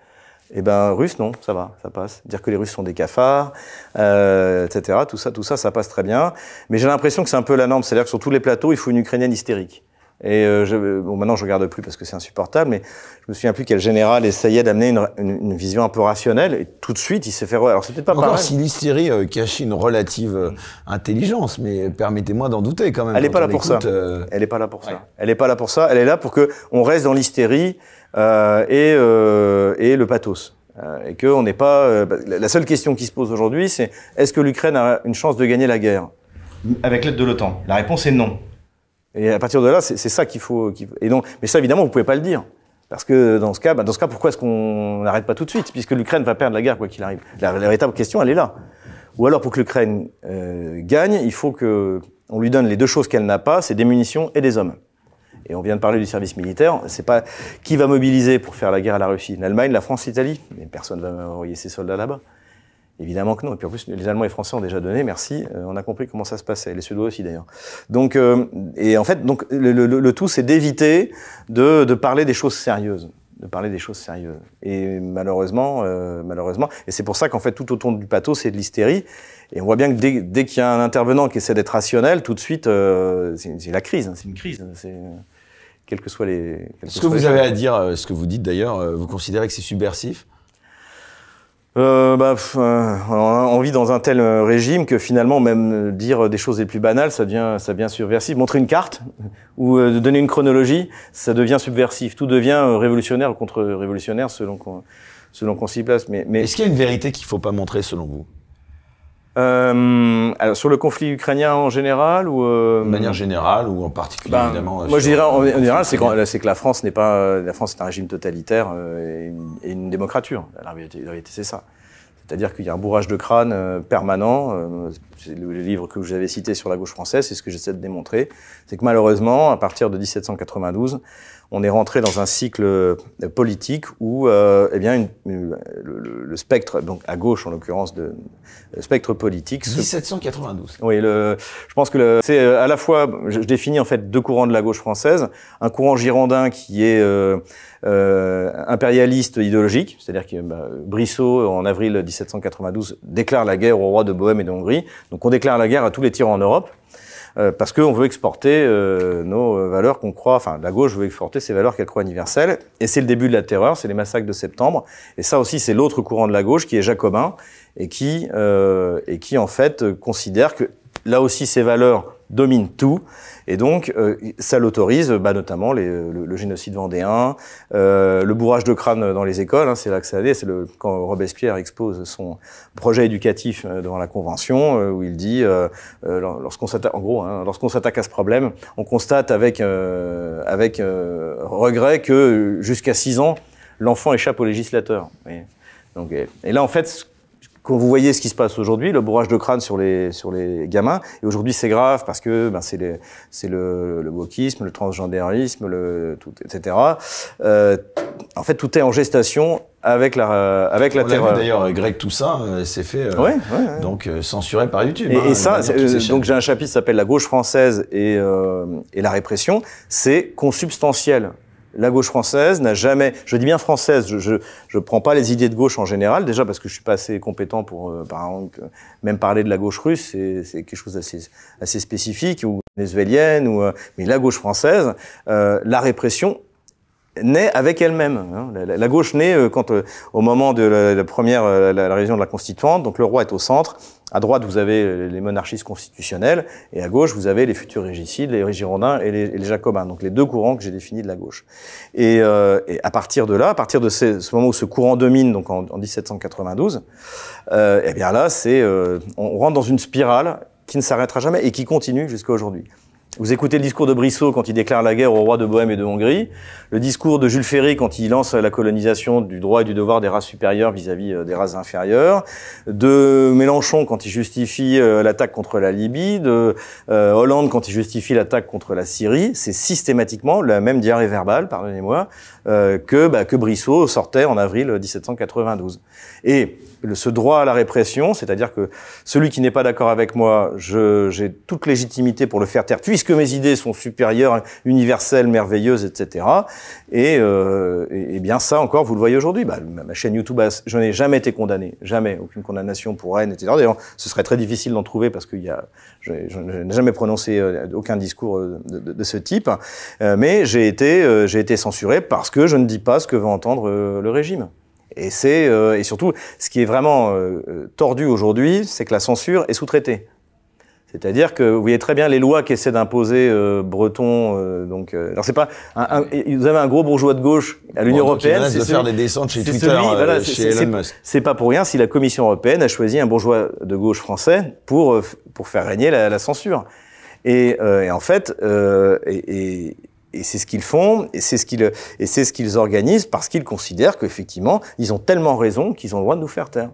Eh ben, russe, non, ça va, ça passe. Dire que les Russes sont des cafards, euh, etc. Tout ça, tout ça, ça passe très bien. Mais j'ai l'impression que c'est un peu la norme. C'est-à-dire que sur tous les plateaux, il faut une Ukrainienne hystérique. Et euh, je, bon, maintenant, je regarde plus parce que c'est insupportable, mais je me souviens plus quel général essayait d'amener une, vision un peu rationnelle, et tout de suite, il s'est fait... Alors, c'est peut-être pas Encore si l'hystérie cache euh, cachait une relative intelligence, mais permettez-moi d'en douter quand même. Elle n'est pas, là pour ça. Elle n'est pas là pour ça. Elle n'est pas là pour ça. Elle est là pour que on reste dans l'hystérie euh, euh, et, le pathos. Euh, et que on n'est pas. Bah, la seule question qui se pose aujourd'hui, c'est est-ce que l'Ukraine a une chance de gagner la guerre Avec l'aide de l'OTAN. La réponse est non. Et à partir de là, c'est ça qu'il faut. et donc, mais ça, évidemment, vous pouvez pas le dire. Parce que dans ce cas, bah, dans ce cas, pourquoi est-ce qu'on n'arrête pas tout de suite, puisque l'Ukraine va perdre la guerre quoi qu'il arrive. La, véritable question, elle est là. Ou alors, pour que l'Ukraine gagne, il faut que on lui donne les deux choses qu'elle n'a pas, c'est des munitions et des hommes. Et on vient de parler du service militaire. C'est pas qui va mobiliser pour faire la guerre à la Russie L'Allemagne, la France, l'Italie. Mais personne ne va envoyer ses soldats là-bas. Évidemment que non. Et puis en plus, les Allemands et Français ont déjà donné, merci. Euh, on a compris comment ça se passait. Les Suédois aussi d'ailleurs. Donc, euh, et en fait, donc le, tout, c'est d'éviter de, parler des choses sérieuses de parler des choses sérieuses. Et malheureusement, euh, malheureusement, et c'est pour ça qu'en fait tout autour du plateau, c'est de l'hystérie. Et on voit bien que dès, qu'il y a un intervenant qui essaie d'être rationnel, tout de suite, c'est la crise. Hein. c'est une crise que soient les. ce que, vous avez à dire, euh, ce que vous dites d'ailleurs, euh, vous considérez que c'est subversif euh, bah, euh, on vit dans un tel régime que finalement même dire des choses les plus banales, ça devient, ça devient subversif. Montrer une carte ou donner une chronologie, ça devient subversif. Tout devient révolutionnaire ou contre-révolutionnaire selon qu'on selon s'y place. Mais, est-ce qu'il y a une vérité qu'il ne faut pas montrer selon vous euh, alors sur le conflit ukrainien en général ou euh, de manière générale ou en particulier ben, évidemment. Moi je dirais en, général c'est que, la France n'est pas euh, la France est un régime totalitaire euh, et, une, et une démocrature. La réalité, c'est ça. C'est-à-dire qu'il y a un bourrage de crâne euh, permanent. C'est le livre que vous avez cité sur la gauche française, c'est ce que j'essaie de démontrer. C'est que malheureusement, à partir de 1792, on est rentré dans un cycle euh, politique où euh, eh bien, le, spectre, donc à gauche en l'occurrence, de le euh, spectre politique. 1792. Oui, le, je pense que c'est à la fois, je, définis en fait deux courants de la gauche française, un courant girondin qui est impérialiste idéologique, c'est-à-dire que bah, Brissot, en avril 1792, déclare la guerre au roi de Bohème et de Hongrie. Donc on déclare la guerre à tous les tyrans en Europe. Euh, parce qu'on veut exporter euh, nos euh, valeurs qu'on croit, enfin la gauche veut exporter ses valeurs qu'elle croit universelles, et c'est le début de la terreur, c'est les massacres de septembre, et ça aussi c'est l'autre courant de la gauche qui est jacobin, et qui, et qui en fait considère que là aussi ces valeurs dominent tout, et donc, euh, ça l'autorise, bah, notamment le, génocide vendéen, euh, le bourrage de crâne dans les écoles, hein, c'est là que ça allait, c'est quand Robespierre expose son projet éducatif euh, devant la Convention, euh, où il dit, lorsqu'on s'attaque, en gros, hein, lorsqu'on s'attaque à ce problème, on constate avec, avec regret que jusqu'à 6 ans, l'enfant échappe au législateur. donc, et là, en fait, quand vous voyez ce qui se passe aujourd'hui, le bourrage de crâne sur les, sur les gamins, et aujourd'hui c'est grave parce que ben, c'est le, le wokisme, le transgendérisme, le, tout, etc. Euh, en fait, tout est en gestation avec la avec la terreur. D'ailleurs, Greg Toussaint ça, euh, s'est fait euh, ouais, ouais, donc euh, censuré par YouTube. Et, hein, et ça, donc j'ai un chapitre qui s'appelle La gauche française et, et la répression. C'est consubstantiel la gauche française n'a jamais, je dis bien française, je, ne prends pas les idées de gauche en général, déjà parce que je suis pas assez compétent pour, euh, même parler de la gauche russe, c'est, quelque chose d'assez assez spécifique, ou vénézuélienne, ou, euh, mais la gauche française, euh, la répression naît avec elle-même. Hein. La, gauche naît euh, quand, euh, au moment de la, première euh, la, région de la Constituante, donc le roi est au centre. À droite, vous avez les monarchistes constitutionnels, et à gauche, vous avez les futurs régicides, les Girondins et les, Jacobins. Donc les deux courants que j'ai définis de la gauche. Et, à partir de là, à partir de ce, moment où ce courant domine, donc en, 1792, eh bien là, c'est on rentre dans une spirale qui ne s'arrêtera jamais et qui continue jusqu'à aujourd'hui. Vous écoutez le discours de Brissot quand il déclare la guerre au roi de Bohème et de Hongrie, le discours de Jules Ferry quand il lance la colonisation du droit et du devoir des races supérieures vis-à-vis -vis euh, des races inférieures, de Mélenchon quand il justifie euh, l'attaque contre la Libye, de euh, Hollande quand il justifie l'attaque contre la Syrie. C'est systématiquement la même diarrhée verbale, pardonnez-moi, euh, que, bah, que Brissot sortait en avril 1792. Et ce droit à la répression, c'est-à-dire que celui qui n'est pas d'accord avec moi, j'ai toute légitimité pour le faire taire, puisque mes idées sont supérieures, universelles, merveilleuses, etc. Euh, et, bien ça encore, vous le voyez aujourd'hui. Bah, ma chaîne YouTube, je n'ai jamais été condamné, jamais, aucune condamnation pour haine, etc. D'ailleurs, ce serait très difficile d'en trouver parce que y je, n'ai jamais prononcé euh, aucun discours de, ce type, mais j'ai été, j'ai été censuré parce que je ne dis pas ce que veut entendre euh, le régime. Et c'est euh, et surtout ce qui est vraiment euh, tordu aujourd'hui, c'est que la censure est sous-traitée. C'est-à-dire que vous voyez très bien les lois qu'essaie d'imposer Breton. donc, alors c'est pas. Un, vous avez un gros bourgeois de gauche à l'Union européenne. C'est de faire des descentes chez Twitter, chez Elon Musk. C'est pas pour rien si la Commission européenne a choisi un bourgeois de gauche français pour pour faire régner la, censure. Et, en fait, et et c'est ce qu'ils font, et c'est ce qu'ils, ce organisent parce qu'ils considèrent qu'effectivement, ils ont tellement raison qu'ils ont le droit de nous faire taire.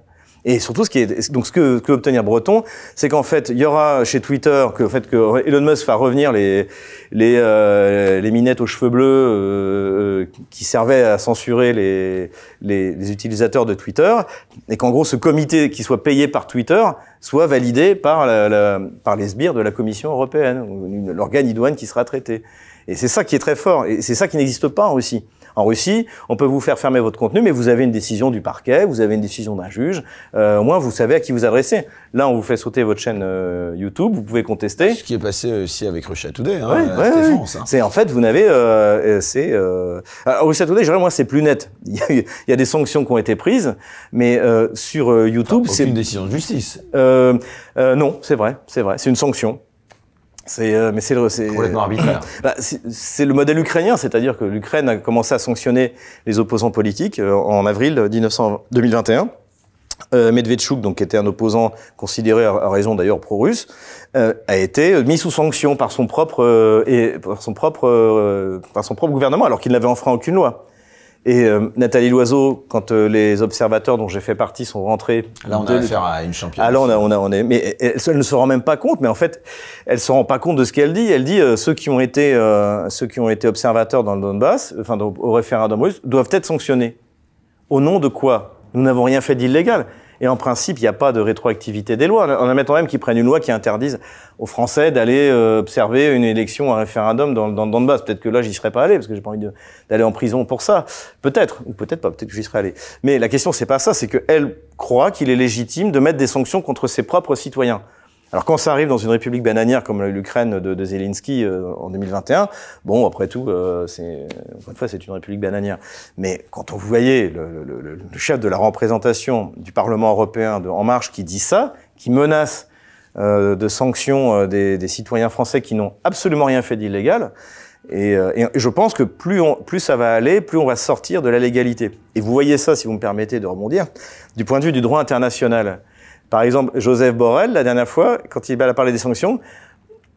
Et surtout, ce qui est, donc ce que, que obtenir Breton, c'est qu'en fait, il y aura chez Twitter que, en fait, que Elon Musk va revenir les les, euh, minettes aux cheveux bleus euh, euh, qui servaient à censurer les, les, utilisateurs de Twitter, et qu'en gros, ce comité qui soit payé par Twitter soit validé par par les sbires de la Commission européenne, l'organe idoine qui sera traité. Et c'est ça qui est très fort, et c'est ça qui n'existe pas aussi. En Russie, on peut vous faire fermer votre contenu, mais vous avez une décision du parquet, vous avez une décision d'un juge. Euh, au moins, vous savez à qui vous adressez. Là, on vous fait sauter votre chaîne euh, YouTube, vous pouvez contester. Ce qui est passé aussi avec Russia Today. Hein, ouais, euh, hein. C'est en fait, vous n'avez, c'est Russia Today. Je dirais moi, c'est plus net. [LAUGHS] Il y, a, des sanctions qui ont été prises, mais sur YouTube, c'est une décision de justice. non, c'est vrai, c'est vrai, c'est une sanction. C'est euh, mais c'est le [CLEARS THROAT] bah, c'est le modèle ukrainien, c'est-à-dire que l'Ukraine a commencé à sanctionner les opposants politiques euh, en avril 2021. Euh, Medvedchuk, donc qui était un opposant considéré à raison d'ailleurs pro-russe, a été mis sous sanction par son propre et par son propre par son propre gouvernement alors qu'il n'avait enfreint aucune loi. Et euh, Nathalie Loiseau, quand euh, les observateurs dont j'ai fait partie sont rentrés... Là, on a faire à une championne. Ah, est, mais elle, ne se rend même pas compte, mais en fait, elle se rend pas compte de ce qu'elle dit. Elle dit, euh, ceux qui ont été, ceux qui ont été observateurs dans le Donbass, enfin, au référendum russe, doivent être sanctionnés. Au nom de quoi Nous n'avons rien fait d'illégal. Et en principe, il n'y a pas de rétroactivité des lois. On quand même qu'ils prennent une loi qui interdise aux Français d'aller euh, observer une élection, un référendum dans, dans le Donbass. Peut-être que là, j'y serais pas allé parce que j'ai pas envie d'aller en prison pour ça. Peut-être, ou peut-être pas. Peut-être que j'y serais allé. Mais la question, c'est pas ça. C'est qu'elle croit qu'il est légitime de mettre des sanctions contre ses propres citoyens. Alors quand ça arrive dans une république bananière comme l'Ukraine de, de, Zelensky euh, en 2021, bon après tout, euh, c'est encore une fois c'est une république bananière. Mais quand on voyait le, le, chef de la représentation du Parlement européen de En Marche qui dit ça, qui menace euh, de sanctions des, citoyens français qui n'ont absolument rien fait d'illégal, et, je pense que plus ça va aller, plus on va sortir de la légalité. Et vous voyez ça, si vous me permettez de rebondir, du point de vue du droit international. Par exemple, Joseph Borrell, la dernière fois, quand il a parlé des sanctions,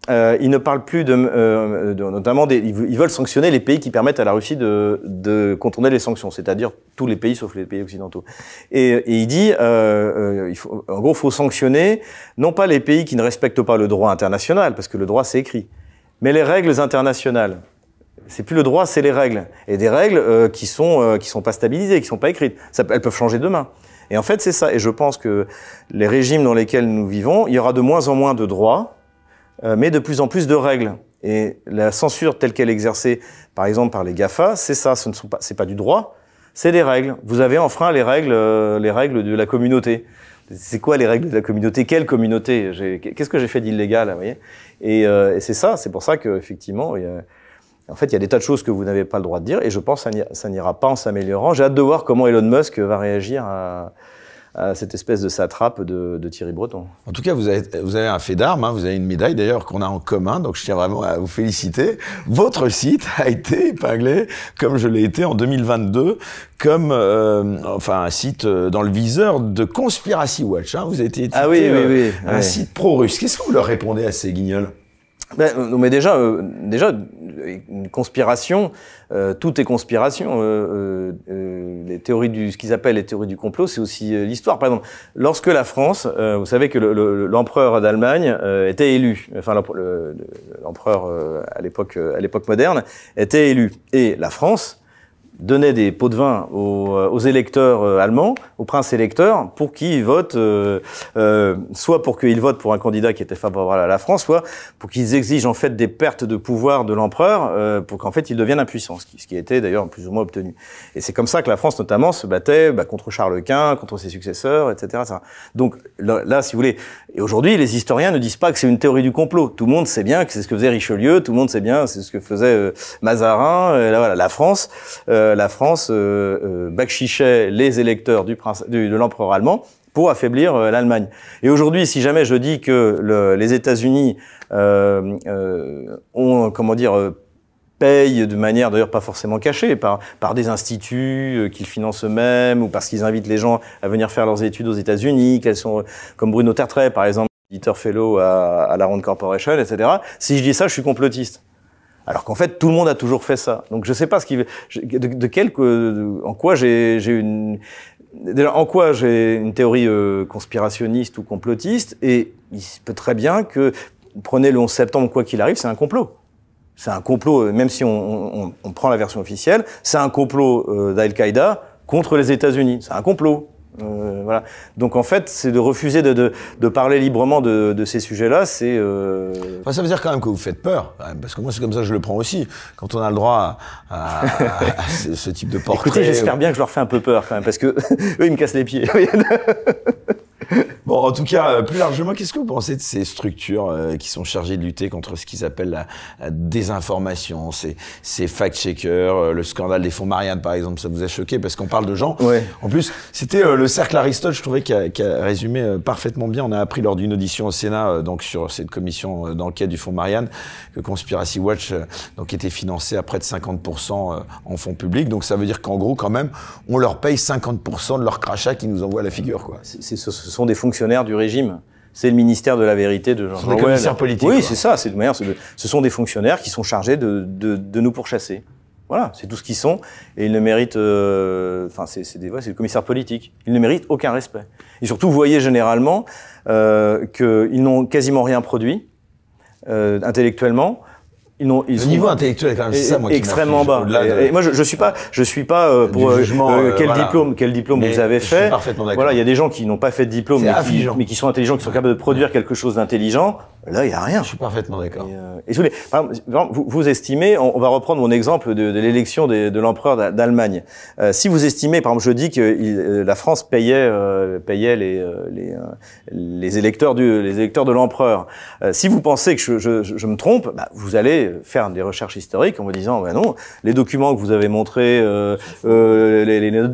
euh, il ne parle plus de, euh, notamment des, ils veulent sanctionner les pays qui permettent à la Russie de, contourner les sanctions, c'est-à-dire tous les pays sauf les pays occidentaux. Et, il dit, euh, il faut, en gros, faut sanctionner non pas les pays qui ne respectent pas le droit international, parce que le droit c'est écrit, mais les règles internationales. C'est plus le droit, c'est les règles, et des règles qui sont qui sont pas stabilisées, qui sont pas écrites. elles peuvent changer demain. Et en fait, c'est ça. Et je pense que les régimes dans lesquels nous vivons, il y aura de moins en moins de droits, euh, mais de plus en plus de règles. Et la censure telle qu'elle est exercée, par exemple, par les GAFA, c'est ça. Ce ne sont pas, c'est pas du droit, c'est des règles. Vous avez enfreint les règles, euh, les règles de la communauté. C'est quoi les règles de la communauté Quelle communauté Qu'est-ce que j'ai fait d'illégal, vous voyez Et, euh, et c'est ça. C'est pour ça qu'effectivement, il y a en fait, il y a des tas de choses que vous n'avez pas le droit de dire, et je pense que ça n'ira pas en s'améliorant. J'ai hâte de voir comment Elon Musk va réagir à, cette espèce de satrape de, Thierry Breton. En tout cas, vous avez, un fait d'arme, hein. vous avez une médaille d'ailleurs qu'on a en commun, donc je tiens vraiment à vous féliciter. Votre site a été épinglé, comme je l'ai été en 2022, comme euh, enfin un site euh, dans le viseur de Conspiracy Watch. Hein. vous avez ah euh, un site pro-russe. Qu'est-ce que vous leur répondez à ces guignols ben, non, mais déjà, euh, déjà, une conspiration, euh, tout est conspiration. les théories du, ce qu'ils appellent les théories du complot, c'est aussi l'histoire. Par exemple, lorsque la France, vous savez que l'empereur le, d'Allemagne était élu, enfin l'empereur à l'époque à l'époque moderne était élu, et la France donnait des pots de vin aux, euh, électeurs euh, allemands, aux princes électeurs, pour qu'ils votent, euh, soit pour qu'ils votent pour un candidat qui était favorable à la France, soit pour qu'ils exigent en fait des pertes de pouvoir de l'empereur, pour qu'en fait il devienne impuissant, ce qui, ce qui était d'ailleurs plus ou moins obtenu. Et c'est comme ça que la France notamment se battait bah, contre Charles Quint, contre ses successeurs, etc. Donc là, si vous voulez, et aujourd'hui les historiens ne disent pas que c'est une théorie du complot. Tout le monde sait bien que c'est ce que faisait Richelieu, tout le monde sait bien c'est ce que faisait Mazarin, et là, voilà, la France. Euh, la France euh, euh, bacchichait les électeurs du prince, de l'empereur allemand pour affaiblir l'Allemagne. Et aujourd'hui, si jamais je dis que les États-Unis ont, comment dire, payent de manière d'ailleurs pas forcément cachée par, des instituts qu'ils financent eux-mêmes ou parce qu'ils invitent les gens à venir faire leurs études aux États-Unis, qu'elles sont comme Bruno Tertrais par exemple, editor fellow à, la Ronde Corporation, etc. Si je dis ça, je suis complotiste. Alors qu'en fait, tout le monde a toujours fait ça. Donc je sais pas ce qui, de, de en quoi j'ai une, en quoi j'ai une théorie euh, conspirationniste ou complotiste. Et il se peut très bien que prenez le 11 septembre, quoi qu'il arrive, c'est un complot. C'est un complot, euh, même si on, prend la version officielle, c'est un complot euh, d'Al-Qaïda contre les États-Unis. C'est un complot. Euh, voilà. Donc en fait, c'est de refuser de, parler librement de, ces sujets-là, c'est. Euh... Enfin, ça veut dire quand même que vous faites peur, parce que moi c'est comme ça je le prends aussi. Quand on a le droit à, [LAUGHS] ce, type de portrait. Écoutez, j'espère euh, bien que je leur fais un peu peur quand même, parce que [LAUGHS] eux ils me cassent les pieds. [LAUGHS] Bon, en tout cas, euh, plus largement, qu'est-ce que vous pensez de ces structures euh, qui sont chargées de lutter contre ce qu'ils appellent la, désinformation, ces, ces fact-checkers, euh, le scandale des fonds Marianne, par exemple, ça vous a choqué parce qu'on parle de gens. Ouais. En plus, c'était le cercle Aristote, je trouvais, qui a, résumé parfaitement bien. On a appris lors d'une audition au Sénat, donc sur cette commission d'enquête du fonds Marianne, que Conspiracy Watch donc était financé à près de 50% en fonds publics. Donc ça veut dire qu'en gros, quand même, on leur paye 50% de leur crachat qu'ils nous envoient la figure. Quoi. ce sont des fonctions du régime. C'est le ministère de la vérité de Jean-Jacques Commissaire commissaires Oui, c'est ça. C'est de manière, ce sont des fonctionnaires qui sont chargés de, de, nous pourchasser. Voilà, c'est tout ce qu'ils sont, et ils ne méritent, euh, enfin c'est des, c'est le commissaire politique, ils ne méritent aucun respect. Et surtout, vous voyez généralement euh, qu'ils n'ont quasiment rien produit euh, intellectuellement, le niveau intellectuel est quand même extrêmement bas. Et, moi, je, je suis pas, je suis pas euh, pour euh, euh, quel diplôme, quel diplôme vous avez fait. Parfaitement voilà, il y a des gens qui n'ont pas fait de diplôme, mais qui, sont intelligents, qui sont capables de produire quelque chose d'intelligent. Là, il y a rien. Je suis parfaitement d'accord. Et, vous, estimez, on, va reprendre mon exemple de, l'élection de, l'empereur d'Allemagne. si vous estimez, par exemple, je dis que la France payait payait les les, les électeurs du les électeurs de l'empereur. si vous pensez que je, je, je me trompe, bah, vous allez faire des recherches historiques en me disant, ben non, les documents que vous avez montrés, euh, les, euh,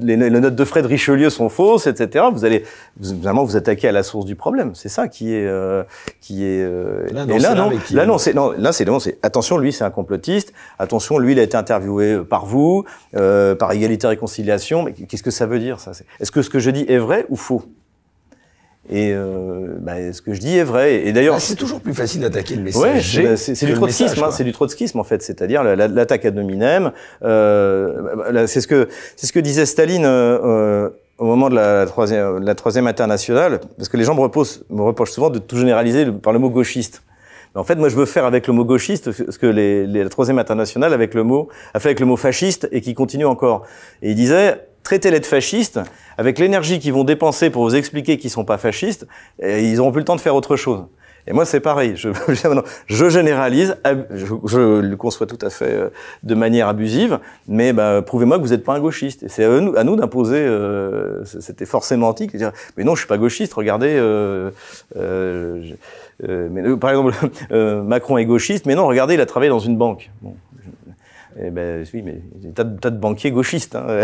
les, les, notes de frais de Richelieu sont fausses, etc. Vous allez vous, vraiment vous attaquer à la source du problème. C'est ça qui est euh, qui est. Euh, là, et là, non, là, non, c'est non, là, c'est c'est attention, lui, c'est un complotiste. Attention, lui, il a été interviewé par vous, par Égalité et Réconciliation. Mais qu'est-ce que ça veut dire ça Est-ce que ce que je dis est vrai ou faux et euh, bah, ce que je dis est vrai. Et d'ailleurs, ah, c'est toujours plus facile d'attaquer le message. Ouais, c'est du trotskisme, hein, c'est du trotskisme en fait, c'est-à-dire l'attaque à nominem. Euh, bah, c'est ce que c'est ce que disait Staline euh, euh, au moment de la, troisième euh, la troisième internationale, parce que les gens me, me reprochent souvent de tout généraliser par le mot gauchiste. Mais en fait, moi, je veux faire avec le mot gauchiste ce que les, la troisième internationale avec le mot a fait avec le mot fasciste et qui continue encore. Et il disait traitez-les de fascistes, avec l'énergie qu'ils vont dépenser pour vous expliquer qu'ils sont pas fascistes, et ils n'auront plus le temps de faire autre chose. Et moi, c'est pareil. Je, [LAUGHS] je généralise, je, le conçois tout à fait euh, de manière abusive, mais bah, prouvez-moi que vous n'êtes pas un gauchiste. C'est à, à nous, d'imposer euh, C'était forcément effort sémantique. De dire, mais non, je suis pas gauchiste. Regardez. Euh, par exemple, [LAUGHS] Macron est gauchiste, mais non, regardez, il a travaillé dans une banque. Eh ben, oui, mais il y a des tas de, banquiers gauchistes. Hein. [LAUGHS]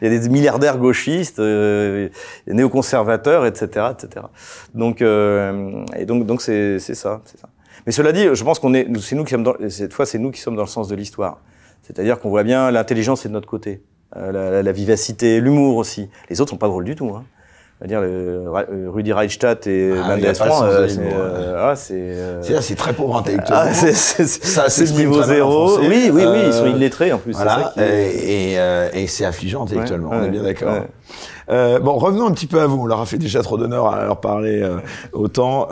il y a des milliardaires gauchistes, euh, néoconservateurs, etc., etc. Donc, euh, et donc, donc c'est ça, ça, Mais cela dit, je pense qu'on est, c'est nous qui sommes dans, cette fois, c'est nous qui sommes dans le sens de l'histoire. C'est-à-dire qu'on voit bien l'intelligence est de notre côté, euh, la, vivacité, l'humour aussi. Les autres sont pas drôles du tout. Hein dire euh, Rudi Reichstadt et ah, Mendes euh, euh, ah, c'est euh, très pauvre intellectuellement. Ah, c'est niveau zéro. Oui, oui, oui, ils sont illettrés en plus. et, et, c'est affligeant intellectuellement, on est bien d'accord. bon, revenons un petit peu à vous. On leur a fait déjà trop d'honneur à leur parler autant.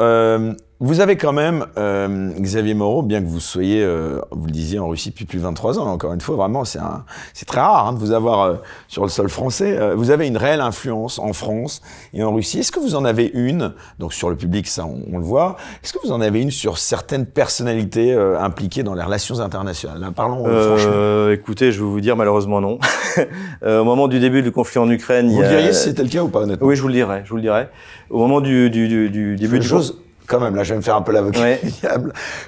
Vous avez quand même, euh, Xavier Moreau, bien que vous soyez, euh, vous le disiez, en Russie depuis plus de 23 ans, encore une fois, vraiment, c'est, un, c'est très rare hein, de vous avoir euh, sur le sol français. vous avez une réelle influence en France et en Russie. Est-ce que vous en avez une, donc sur le public, ça, on, le voit, est-ce que vous en avez une sur certaines personnalités impliquées dans les relations internationales Parlons franchement. Écoutez, je vais vous dire, malheureusement, non. [LAUGHS] Au moment du début du conflit en Ukraine... Vous il y a... diriez si c'était le cas ou pas, honnêtement Oui, je vous le dirais, je vous le dirais. Au moment du, du, du, début des choses. Chose, quand même, là je vais me faire un peu l'avocat ouais.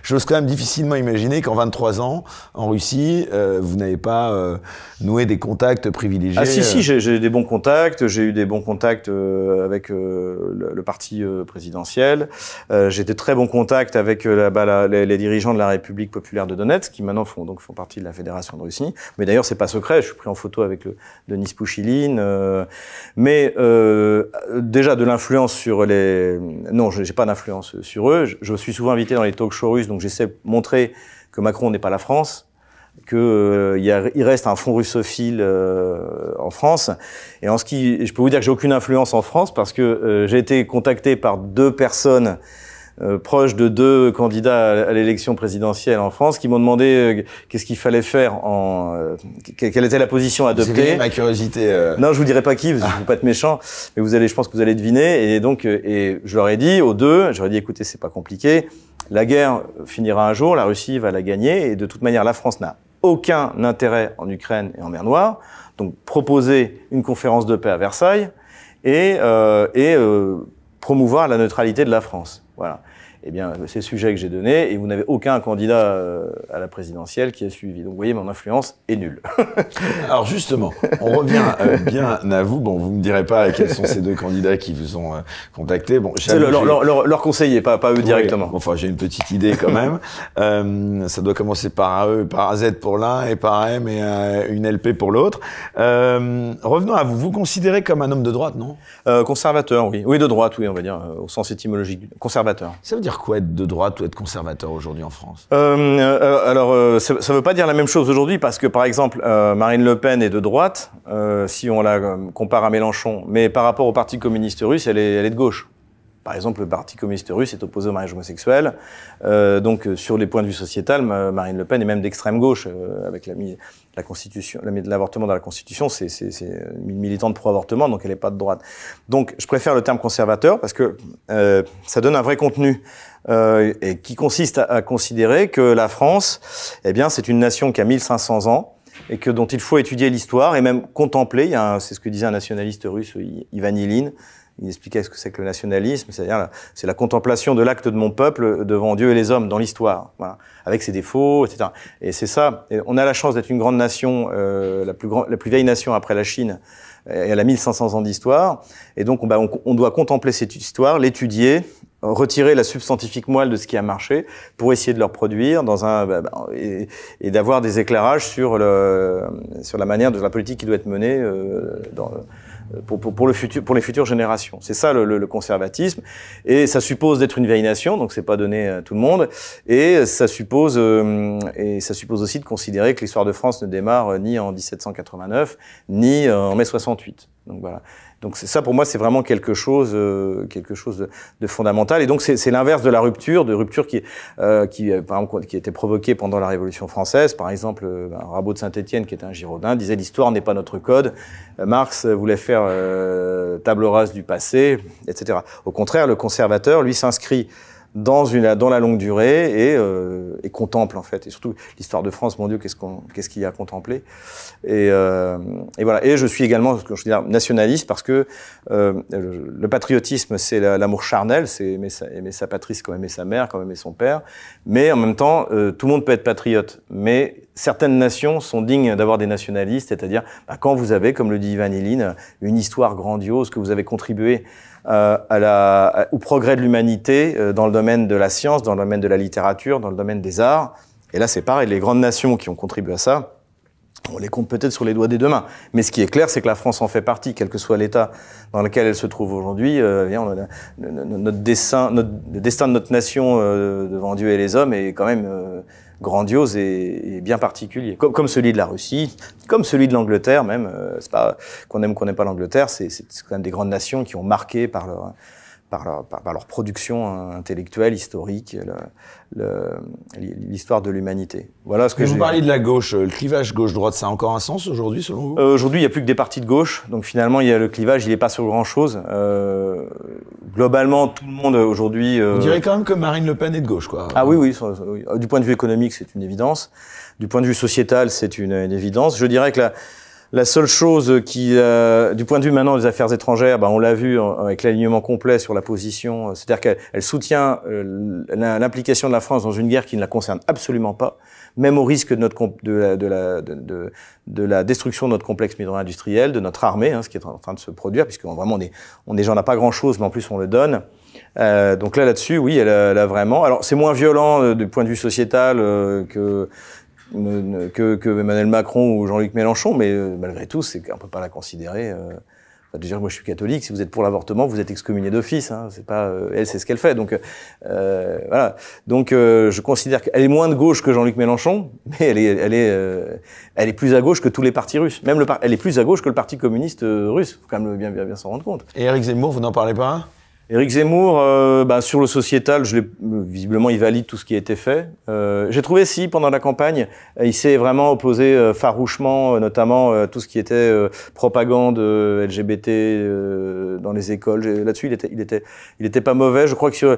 j'ose quand même difficilement imaginer qu'en 23 ans, en Russie, euh, vous n'avez pas euh, noué des contacts privilégiés. Ah si, si, euh. j'ai des bons contacts, j'ai eu des bons contacts avec le, parti présidentiel, j'ai des très bons contacts avec la, les, dirigeants de la République populaire de Donetsk, qui maintenant font, donc, font partie de la Fédération de Russie. Mais d'ailleurs, c'est pas secret, je suis pris en photo avec le Denis Pouchiline. mais déjà, de l'influence sur les... Non, j'ai pas d'influence euh, sur eux. Je, suis souvent invité dans les talk shows russes, donc j'essaie de montrer que Macron n'est pas la France, qu'il euh, il reste un fond russophile euh, en France. Et en ce qui, je peux vous dire que j'ai aucune influence en France parce que j'ai été contacté par deux personnes euh, proche de deux candidats à l'élection présidentielle en France qui m'ont demandé euh, qu'est-ce qu'il fallait faire en euh, quelle était la position adoptée. ma curiosité. Non, je vous dirai pas qui, vous pas être méchant, mais vous allez, je pense que vous allez deviner. Et donc, et je leur ai dit aux deux, j'aurais dit écoutez, c'est pas compliqué. La guerre finira un jour, la Russie va la gagner, et de toute manière, la France n'a aucun intérêt en Ukraine et en Mer Noire. Donc, proposer une conférence de paix à Versailles et, et promouvoir la neutralité de la France. Voilà eh bien, ces sujets que j'ai donné, et vous n'avez aucun candidat euh, à la présidentielle qui a suivi. Donc, vous voyez, mon influence est nulle. [LAUGHS] Alors, justement, on revient euh, bien à vous. Bon, vous me direz pas quels sont ces deux candidats qui vous ont euh, contacté. Bon, C'est leur, conseiller, pas, eux directement. enfin, j'ai une petite idée quand même. [LAUGHS] ça doit commencer par A, e, par z pour l'un, et par M et une LP pour l'autre. revenons à vous. Vous considérez comme un homme de droite, non Conservateur, oui. Oui, de droite, oui, on va dire, au sens étymologique. Conservateur. Ça veut dire pourquoi être de droite ou être conservateur aujourd'hui en France euh, euh, Alors, euh, ça ne veut pas dire la même chose aujourd'hui parce que, par exemple, Marine Le Pen est de droite, si on la compare à Mélenchon, mais par rapport au Parti communiste russe, elle elle est de gauche. Par exemple, le Parti communiste russe est opposé au mariage homosexuel. Euh, donc, euh, sur les points de vue sociétal, euh, Marine Le Pen est même d'extrême gauche avec la, la constitution, l'avortement dans la Constitution. C'est une militante pro-avortement, donc elle n'est pas de droite. Donc, je préfère le terme conservateur parce que ça donne un vrai contenu. et qui consiste à, considérer que la France, eh bien, c'est une nation qui a 1500 ans, et que dont il faut étudier l'histoire et même contempler. C'est ce que disait un nationaliste russe, Ivan Iline, il expliquait ce que c'est que le nationalisme, c'est-à-dire c'est la contemplation de l'acte de mon peuple devant Dieu et les hommes dans l'histoire, voilà, avec ses défauts, etc. Et c'est ça. on a la chance d'être une grande nation, euh, la plus grande, la plus vieille nation après la Chine. Elle a 1500 ans d'histoire, et donc on, bah, on, doit contempler cette histoire, l'étudier, retirer la substantifique moelle de ce qui a marché pour essayer de le reproduire dans un bah, bah, et, d'avoir des éclairages sur le sur la manière de la politique qui doit être menée euh, dans euh, pour, pour, pour, le futur, pour les futures générations. C'est ça le, le, conservatisme. Et ça suppose d'être une vieille nation, donc c'est pas donné à tout le monde. Et ça suppose, euh, et ça suppose aussi de considérer que l'histoire de France ne démarre euh, ni en 1789, ni en mai 68. Donc voilà. Donc ça, pour moi, c'est vraiment quelque chose, euh, quelque chose de, fondamental. Et donc c'est l'inverse de la rupture, de rupture qui, euh, qui, euh, était provoquée pendant la Révolution française. Par exemple, euh, Rabot de Saint-Étienne, qui était un Girondin, disait l'histoire n'est pas notre code. Marx voulait faire table rase du passé, etc. Au contraire, le conservateur, lui, s'inscrit dans, une, dans la longue durée et, euh, et contemple en fait. Et surtout l'histoire de France, mon Dieu, qu'est-ce qu'est-ce qu'il y a à contempler et, euh, et, voilà. Et je suis également, je veux dire, nationaliste parce que euh, le, patriotisme, c'est l'amour charnel, c'est aimer sa, aimer sa patrie, quand même aimer sa mère, quand même aimer son père. Mais en même temps, tout le monde peut être patriote. Mais certaines nations sont dignes d'avoir des nationalistes, c'est-à-dire bah, quand vous avez, comme le dit Vanilline, une histoire grandiose que vous avez contribué euh, à au progrès de l'humanité euh, dans le domaine de la science, dans le domaine de la littérature, dans le domaine des arts. Et là, c'est pareil, les grandes nations qui ont contribué à ça, on les compte peut-être sur les doigts des deux mains. Mais ce qui est clair, c'est que la France en fait partie, quel que soit l'état dans lequel elle se trouve aujourd'hui. Euh, eh notre, destin, notre, le destin de notre nation devant Dieu et les hommes est quand même grandiose et, bien particulier, comme, celui de la Russie, comme celui de l'Angleterre même. Euh, c'est pas qu'on aime qu'on n'aime pas l'Angleterre, c'est quand même des grandes nations qui ont marqué par leur par leur, par, leur, production intellectuelle, historique, l'histoire de l'humanité. Voilà ce que vous parliez de la gauche, euh, le clivage gauche-droite, ça a encore un sens aujourd'hui selon vous euh, Aujourd'hui, il n'y a plus que des partis de gauche, donc finalement, il y a le clivage, il n'est pas sur grand-chose. Euh, globalement, tout le monde aujourd'hui. Euh... Vous quand même que Marine Le Pen est de gauche, quoi. Ah oui, oui. Euh, du point de vue économique, c'est une évidence. Du point de vue sociétal, c'est une, une évidence. Je dirais que la la seule chose qui, euh, du point de vue maintenant des affaires étrangères, bah, on l'a vu euh, avec l'alignement complet sur la position, euh, c'est-à-dire qu'elle soutient l'implication de la France dans une guerre qui ne la concerne absolument pas, même au risque de, notre de, la, de, de, la destruction de notre complexe militaro industriel de notre armée, hein, ce qui est en train de se produire, puisque vraiment on est, on est a pas grand-chose, mais en plus on le donne. donc là, là-dessus, oui, elle a, vraiment. Alors, c'est moins violent du point de vue sociétal que que, que, Emmanuel Macron ou Jean-Luc Mélenchon, mais euh, malgré tout, c'est qu'on peut pas la considérer. Euh, moi, je suis catholique. Si vous êtes pour l'avortement, vous êtes excommunié d'office. Hein, c'est pas euh, elle, c'est ce qu'elle fait. Donc voilà. Donc je considère qu'elle est moins de gauche que Jean-Luc Mélenchon, mais elle est, elle est, elle est plus à gauche que tous les partis russes. Même le, elle est plus à gauche que le parti communiste russe. Faut quand même bien, bien, bien s'en rendre compte. Et Eric Zemmour, vous n'en parlez pas Éric Zemmour, euh, bah, sur le sociétal, je visiblement, il valide tout ce qui a été fait. Euh, j'ai trouvé si, pendant la campagne, il s'est vraiment opposé euh, farouchement, notamment à tout ce qui était propagande LGBT dans les écoles. Là-dessus, il était, il était, il était pas mauvais. Je crois que sur,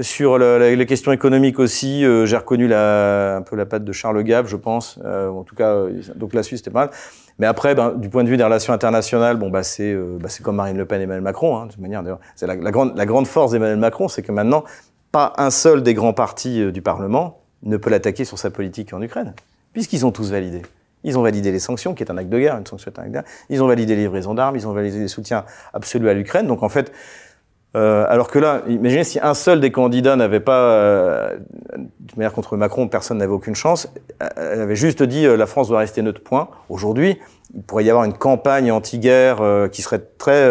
sur les questions économiques aussi, J'ai reconnu un peu la patte de Charles Gave, je pense. en tout cas, donc là-dessus, c'était pas mal. Mais après, ben, du point de vue des relations internationales, bon, bah, euh, bah, c'est comme Marine Le Pen et Emmanuel Macron, hein, de manière. la, grande, force d'Emmanuel Macron, c'est que maintenant, pas un seul des grands partis euh, du Parlement ne peut l'attaquer sur sa politique en Ukraine, puisqu'ils ont tous validé. Ils ont validé les sanctions, qui est un acte de guerre, une sanction un acte de guerre. Ils ont validé les livraisons d'armes, ils ont validé les soutiens absolus à l'Ukraine. Donc en fait, euh, alors que là, imaginez si un seul des candidats n'avait pas, euh, de manière contre Macron, personne n'avait aucune chance, euh, elle avait juste dit la France doit rester notre point. Aujourd'hui, il pourrait y avoir une campagne anti-guerre qui serait très,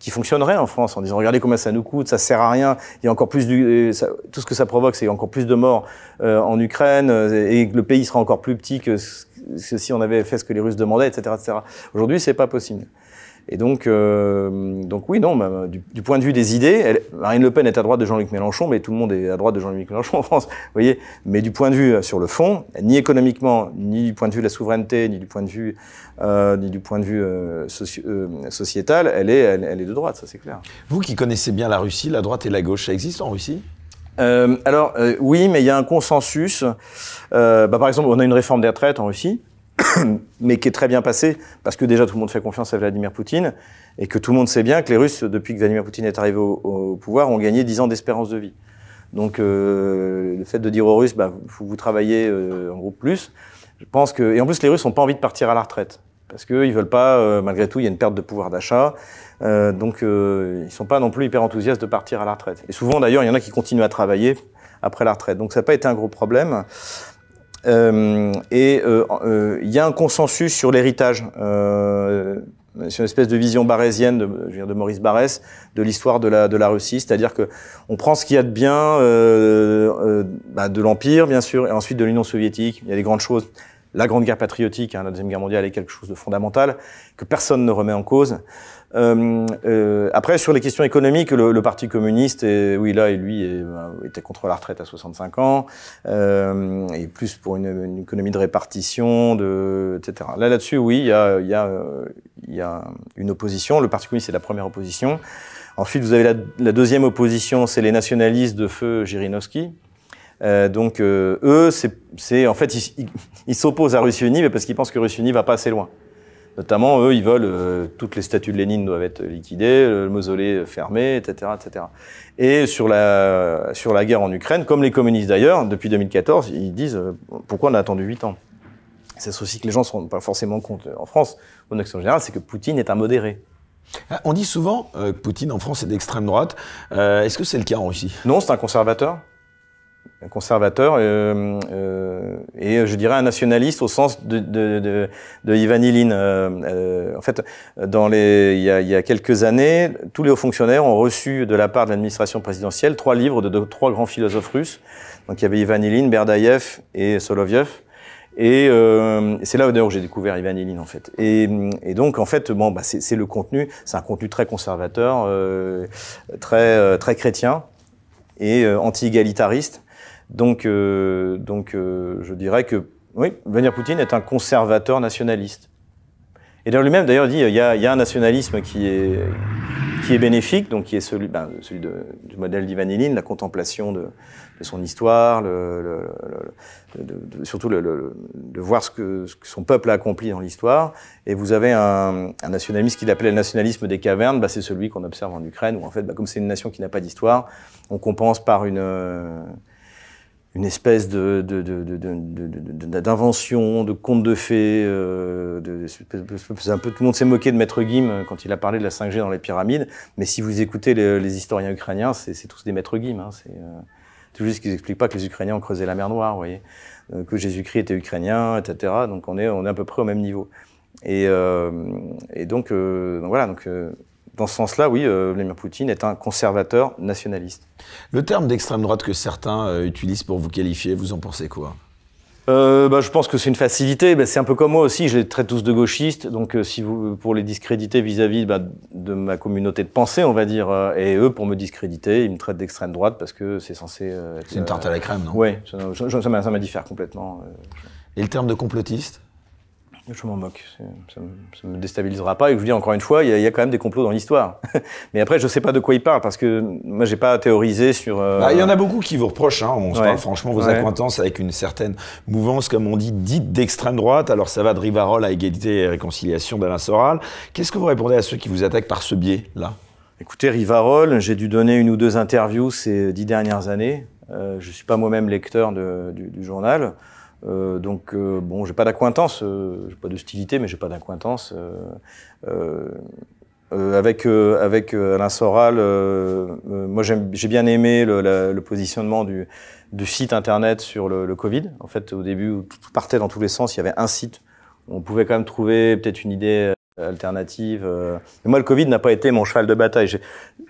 qui fonctionnerait en France en disant regardez combien ça nous coûte, ça sert à rien, il y a encore plus tout ce que ça provoque, c'est encore plus de morts en Ukraine et le pays sera encore plus petit que, si on avait fait ce que les Russes demandaient, etc., etc. Aujourd'hui, c'est pas possible. Et donc, euh, donc oui, non, euh, du, point de vue des idées, Marine Le Pen est à droite de Jean-Luc Mélenchon, mais tout le monde est à droite de Jean-Luc Mélenchon en France, vous voyez. Mais du point de vue euh, sur le fond, ni économiquement, ni du point de vue de la souveraineté, ni du point de vue, euh, ni du point de vue euh, sociétal, elle est, elle, est de droite, ça c'est clair. Vous qui connaissez bien la Russie, la droite et la gauche, ça existe en Russie euh, alors oui, mais il y a un consensus. Euh, bah, par exemple, on a une réforme des retraites en Russie. [COUGHS] mais qui est très bien passé, parce que déjà tout le monde fait confiance à Vladimir Poutine, et que tout le monde sait bien que les Russes, depuis que Vladimir Poutine est arrivé au, pouvoir, ont gagné 10 ans d'espérance de vie. Donc euh, le fait de dire aux Russes, bah, vous travaillez euh, en groupe plus, je pense que... Et en plus, les Russes ont pas envie de partir à la retraite, parce qu'ils veulent pas, euh, malgré tout, il y a une perte de pouvoir d'achat, donc ils ne sont pas non plus hyper enthousiastes de partir à la retraite. Et souvent, d'ailleurs, il y en a qui continuent à travailler après la retraite. Donc ça n'a pas été un gros problème. Euh, et euh, euh, il y a un consensus sur l'héritage. sur une espèce de vision barésienne de, Maurice Barès de l'histoire de la, Russie, c'est-à-dire que on prend ce qu'il y a de bien bah, de l'empire, bien sûr, et ensuite de l'Union soviétique. Il y a des grandes choses la Grande Guerre patriotique, hein, la Deuxième Guerre mondiale est quelque chose de fondamental que personne ne remet en cause. Euh, euh, après, sur les questions économiques, le, le Parti communiste, oui, là, et lui, euh, était contre la retraite à 65 ans, et plus pour une, économie de répartition, de, etc. Là, là-dessus, oui, il y a, y, a, y a une opposition. Le Parti communiste c'est la première opposition. Ensuite, vous avez la, deuxième opposition, c'est les nationalistes de feu Girinowski. Euh, donc eux, c'est en fait ils s'opposent à Russie Unie, mais parce qu'ils pensent que Russie Unie va pas assez loin. Notamment, eux, ils veulent euh, toutes les statues de Lénine doivent être liquidées, le mausolée fermé, etc., etc. Et sur la sur la guerre en Ukraine, comme les communistes d'ailleurs, depuis 2014, ils disent euh, pourquoi on a attendu 8 ans. C'est aussi que les gens ne se pas forcément compte en France, en action général, c'est que Poutine est un modéré. Ah, on dit souvent euh, que Poutine en France est d'extrême droite. Est-ce que c'est le cas en Russie Non, c'est un conservateur un conservateur euh, euh, et euh, je dirais un nationaliste au sens de, de, de, Ivan Ilin. en fait, dans les, il, y a, quelques années, tous les hauts fonctionnaires ont reçu de la part de l'administration présidentielle trois livres de, trois grands philosophes russes. Donc il y avait Ivan Ilin, Berdaïev et Soloviev. Et c'est là d'ailleurs j'ai découvert Ivan Ilin en fait. Et, et donc en fait bon bah, c'est le contenu, c'est un contenu très conservateur, très très chrétien et anti-égalitariste. Donc, euh, donc euh, je dirais que oui, Vladimir Poutine est un conservateur nationaliste. Et dans lui-même, d'ailleurs, dit euh, il y, a, il y, a un nationalisme qui est, qui est bénéfique, donc qui est celui, ben, celui de, du modèle d'Ivan la contemplation de, de son histoire, le, le, le, de, surtout de voir ce que, son peuple a accompli dans l'histoire. Et vous avez un, un nationalisme qu'il appelait le nationalisme des cavernes, Bah, c'est celui qu'on observe en Ukraine, où en fait, ben, comme c'est une nation qui n'a pas d'histoire, on compense par une une espèce de, d'invention, de, conte de fées. Euh, un peu, tout le monde s'est moqué de Maître Guim euh, quand il a parlé de la 5G dans les pyramides. Mais si vous écoutez les, historiens ukrainiens, c'est, tous des Maîtres Guim. Hein. c'est, tout euh, juste qu'ils n'expliquent pas que les Ukrainiens ont creusé la mer Noire, voyez, que Jésus-Christ était ukrainien, etc. Donc on est, on est à peu près au même niveau. Et, donc, donc, voilà, donc dans ce sens-là, oui, euh, Vladimir Poutine est un conservateur nationaliste. Le terme d'extrême droite que certains euh, utilisent pour vous qualifier, vous en pensez quoi euh, bah, je pense que c'est une facilité. Bah, c'est un peu comme moi aussi. Je les traite tous de gauchistes. Donc, si vous, pour les discréditer vis-à-vis bah, de ma communauté de pensée, on va dire, et eux, pour me discréditer, ils me traitent d'extrême droite parce que c'est censé. c'est une tarte à la crème, non Oui, ça, m'a m'indiffère complètement. et le terme de complotiste je m'en moque. Ça ne me, déstabilisera pas. Et je vous dis encore une fois, il y, a quand même des complots dans l'histoire. [LAUGHS] Mais après, je ne sais pas de quoi il parle, parce que moi, j'ai pas théorisé sur. Euh, bah, il y en a beaucoup qui vous reprochent. Hein. On se parle franchement vos acquaintances avec une certaine mouvance, comme on dit, dite d'extrême droite. Alors ça va de Rivarol à Égalité et Réconciliation d'Alain Soral. Qu'est-ce que vous répondez à ceux qui vous attaquent par ce biais-là Écoutez, Rivarol, j'ai dû donner une ou deux interviews ces dix dernières années. Euh, je ne suis pas moi-même lecteur du journal. Euh, donc, euh, bon, j'ai pas d'acquaintance, euh, j'ai pas d'hostilité, mais j'ai pas d'acquaintance. avec avec Alain Soral, moi j'ai bien aimé le, positionnement du, site internet sur le, le, Covid. En fait, au début, tout partait dans tous les sens. Il y avait un site. Où on pouvait quand même trouver peut-être une idée alternative. Mais moi, le Covid n'a pas été mon cheval de bataille.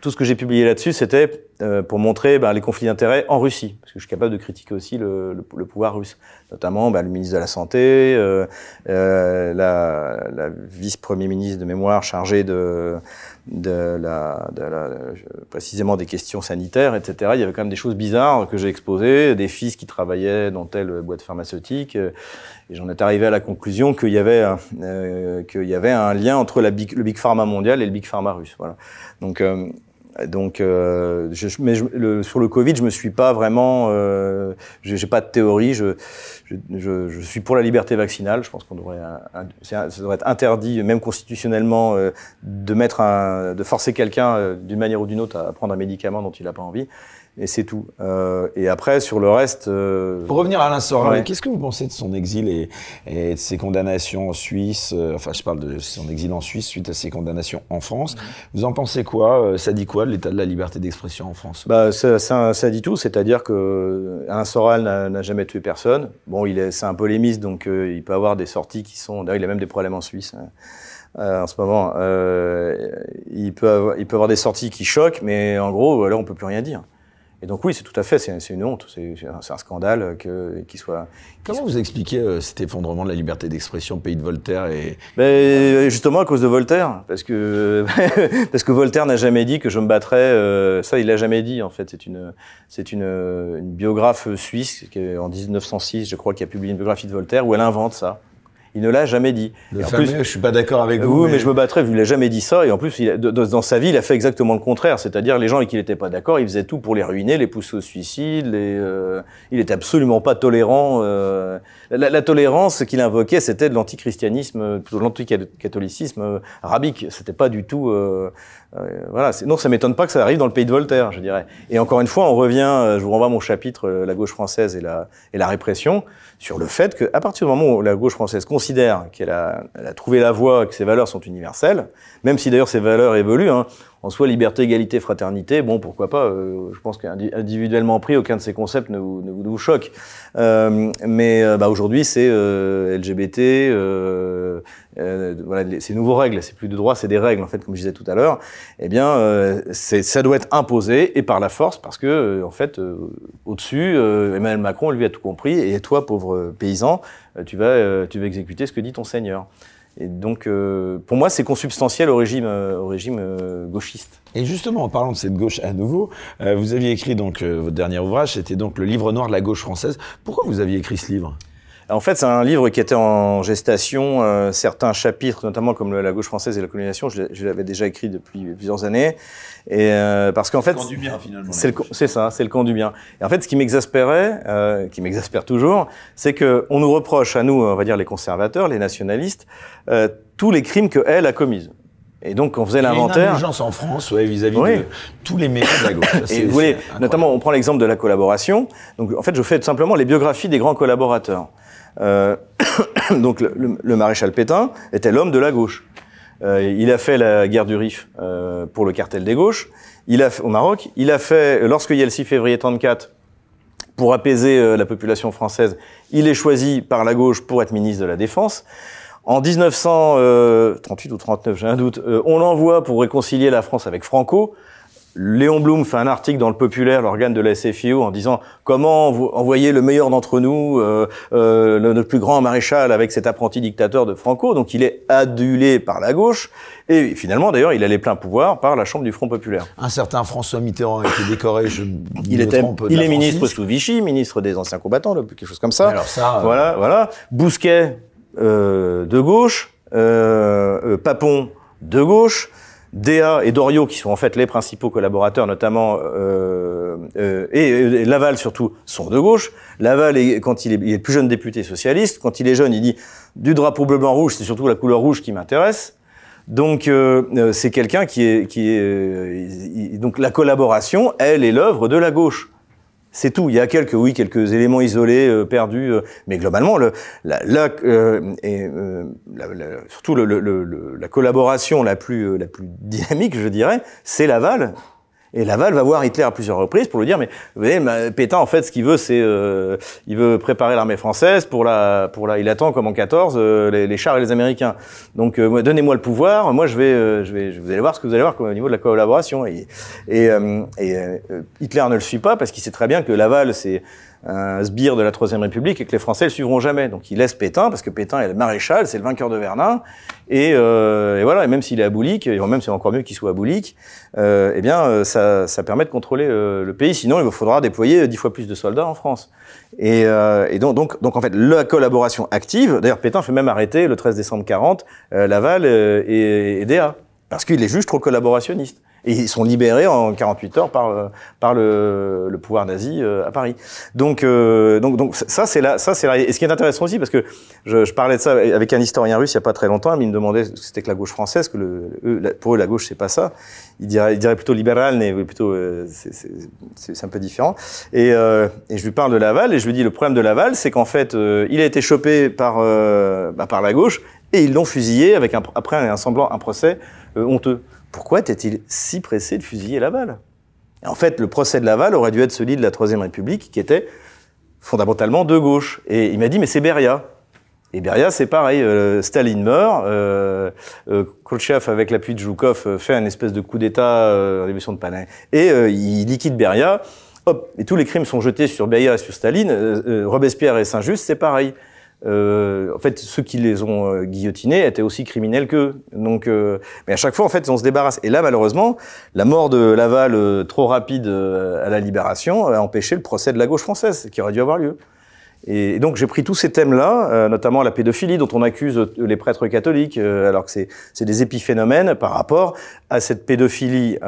Tout ce que j'ai publié là-dessus, c'était euh, pour montrer ben, les conflits d'intérêts en Russie, parce que je suis capable de critiquer aussi le, pouvoir russe, notamment ben, le ministre de la Santé, euh, euh, la, vice-premier ministre de mémoire chargée de, la, précisément des questions sanitaires, etc. Il y avait quand même des choses bizarres que j'ai exposées, des fils qui travaillaient dans telle boîte pharmaceutique, et j'en étais arrivé à la conclusion qu'il y avait y avait un lien entre la big, le big pharma mondial et le big pharma russe. Voilà. Donc donc, euh, je, mais sur le Covid, je me suis pas vraiment, euh, j'ai pas de théorie. Je, je, suis pour la liberté vaccinale. Je pense qu'on devrait, ça devrait être interdit, même constitutionnellement, euh, de mettre, de forcer quelqu'un euh, d'une manière ou d'une autre à prendre un médicament dont il n'a pas envie et c'est tout. Euh, et après, sur le reste. Euh, Pour revenir à Alain Soral, qu'est-ce que vous pensez de son exil et, de ses condamnations en Suisse euh, Enfin, je parle de son exil en Suisse suite à ses condamnations en France. Mhm. Vous en pensez quoi Ça dit quoi de l'état de la liberté d'expression en France bah, ça, dit tout, c'est-à-dire que Soral n'a jamais tué personne. Bon, c'est un polémiste, donc il peut avoir des sorties qui sont. D'ailleurs, il a même des problèmes en Suisse. Hein, en ce moment. il, peut avoir, il peut avoir des sorties qui choquent, mais en gros, là, on peut plus rien dire. Et donc oui, c'est tout à fait, c'est une honte, c'est un, scandale qu'il soit... Comment vous expliquez euh, cet effondrement de la liberté d'expression pays de Voltaire et... Ben, euh, justement à cause de Voltaire, parce que, [LAUGHS] parce que Voltaire n'a jamais dit que je me battrais, euh, ça il l'a jamais dit en fait, c'est une, une, une biographe suisse qui, en 1906 je crois qui a publié une biographie de Voltaire où elle invente ça. Il ne l'a jamais dit. Le plus, je suis pas d'accord avec vous. Oui, mais... je me battrais, qu'il l'a jamais dit ça. Et en plus, il dans sa vie, il a fait exactement le contraire. C'est-à-dire, les gens avec qui il n'était pas d'accord, il faisait tout pour les ruiner, les pousser au suicide. Les, euh, il n'était absolument pas tolérant. Euh, la, tolérance qu'il invoquait, c'était de l'antichristianisme, plutôt de l'anticatholicisme euh, arabique. C'était pas du tout euh, euh, voilà. Non, ça m'étonne pas que ça arrive dans le pays de Voltaire, je dirais. Et encore une fois, on revient, euh, je vous renvoie à mon chapitre euh, La gauche française et la, répression, sur le fait qu'à partir du moment où la gauche française considère qu'elle a, trouvé la voie, que ses valeurs sont universelles, même si d'ailleurs ces valeurs évoluent, hein, en soi, liberté, égalité, fraternité, bon, pourquoi pas euh, Je pense qu'individuellement pris, aucun de ces concepts ne vous, vous, choque. Euh, mais euh, bah, aujourd'hui, c'est LGBT, voilà, ces nouveaux règles, c'est plus de droits, c'est des règles, en fait, comme je disais tout à l'heure. Eh bien, ça doit être imposé et par la force, parce que, en fait, au-dessus, Emmanuel Macron, lui, a tout compris, et toi, pauvre paysan, tu vas, tu vas exécuter ce que dit ton seigneur. Et donc, euh, pour moi, c'est consubstantiel au régime, euh, euh, gauchiste. Et justement, en parlant de cette gauche à nouveau, vous aviez écrit donc votre dernier ouvrage, c'était donc le livre noir de la gauche française. Pourquoi vous aviez écrit ce livre en fait, c'est un livre qui était en gestation. Euh, certains chapitres, notamment comme La gauche française et la colonisation, je l'avais déjà écrit depuis plusieurs années. Et euh, parce qu'en fait, c'est le camp du bien finalement. C'est ça, c'est le camp du bien. Et en fait, ce qui m'exaspérait, euh, qui m'exaspère toujours, c'est que on nous reproche à nous, on va dire les conservateurs, les nationalistes, tous les crimes que elle a commis. Et donc, on faisait l'inventaire. Il une en France, vis-à-vis de tous les méfaits de la gauche. et vous voulez... notamment, on prend l'exemple de la collaboration. Donc, en fait, je fais tout simplement les biographies des grands collaborateurs. Euh, [COUGHS] donc le, maréchal Pétain était l'homme de la gauche. Euh, il a fait la guerre du Rif euh, pour le cartel des gauches. Il a au Maroc, il a fait lorsqu'il y a le 6 février 34 pour apaiser la population française, il est choisi par la gauche pour être ministre de la Défense. En 1938 ou 39, j'ai un doute, on l'envoie pour réconcilier la France avec Franco. Léon Blum fait un article dans le Populaire, l'organe de la SFIO, en disant comment envoyer le meilleur d'entre nous, euh, euh, le, notre plus grand maréchal avec cet apprenti dictateur de Franco. Donc il est adulé par la gauche. Et finalement, d'ailleurs, il a les pleins pouvoirs par la Chambre du Front Populaire. Un certain François Mitterrand a été décoré, il Il est ministre sous Vichy, ministre des anciens combattants, quelque chose comme ça. Euh, voilà, voilà. Bousquet, de gauche. Papon, de gauche. DA et Dorio, qui sont en fait les principaux collaborateurs, notamment euh, euh, et, Laval surtout, sont de gauche. Laval, quand il est, il est, plus jeune député socialiste, quand il est jeune, il dit du drapeau bleu blanc rouge, c'est surtout la couleur rouge qui m'intéresse. Donc euh, c'est quelqu'un qui est qui est donc la collaboration, elle est l'œuvre de la gauche. C'est tout. Il y a quelques, oui, quelques éléments isolés, euh, perdus, euh, mais globalement, la, et, surtout la collaboration la plus, euh, la plus dynamique, je dirais, c'est Laval et Laval va voir Hitler à plusieurs reprises pour lui dire mais vous voyez Pétain en fait ce qu'il veut c'est euh, il veut préparer l'armée française pour la pour la il attend comme en 14 euh, les, chars et les Américains donc euh, donnez-moi le pouvoir moi je vais je vais vous allez voir ce que vous allez voir au niveau de la collaboration et, et Hitler ne le suit pas parce qu'il sait très bien que Laval c'est un sbire de la Troisième République et que les Français le suivront jamais. Donc il laisse Pétain, parce que Pétain est le maréchal, c'est le vainqueur de Verdun, euh, et, voilà, et même s'il est à et même c'est encore mieux qu'il soit à euh, eh bien euh, ça, permet de contrôler euh, le pays, sinon il faudra déployer dix fois plus de soldats en France. Et, donc, en fait, la collaboration active, d'ailleurs Pétain fait même arrêter le 13 décembre 40 Laval et, et parce qu'il est juge trop collaborationniste. Et ils sont libérés en 48 heures par, euh, par le, le pouvoir nazi euh, à Paris. Donc, euh, donc, donc ça, c'est là. Ça, c'est là. Et ce qui est intéressant aussi, parce que je, je, parlais de ça avec un historien russe il n'y a pas très longtemps, il me demandait ce que c'était que la gauche française, que le, pour eux, la gauche, c'est pas ça. Il dirait, il dirait plutôt libéral, mais plutôt, c'est un peu différent. Et, et, je lui parle de Laval, et je lui dis, le problème de Laval, c'est qu'en fait, il a été chopé par, bah, par la gauche, et ils l'ont fusillé avec un, après un semblant, un procès honteux pourquoi était-il si pressé de fusiller Laval En fait, le procès de Laval aurait dû être celui de la Troisième République, qui était fondamentalement de gauche. Et il m'a dit, mais c'est Beria. Et Beria, c'est pareil. Euh, Staline meurt. Euh, euh, Khrushchev, avec l'appui de Zhukov, euh, fait un espèce de coup d'État, émission de Panin, Et il liquide Beria. Hop, et tous les crimes sont jetés sur Beria et sur Staline. Robespierre et Saint-Just, c'est pareil. Euh, en fait, ceux qui les ont euh, guillotinés étaient aussi criminels qu'eux. Donc, euh, mais à chaque fois, en fait, on se débarrasse. Et là, malheureusement, la mort de Laval, trop rapide à la libération, a empêché le procès de la gauche française, qui aurait dû avoir lieu. Et, et donc, j'ai pris tous ces thèmes-là, notamment la pédophilie, dont on accuse les prêtres catholiques, alors que c'est des épiphénomènes par rapport à cette pédophilie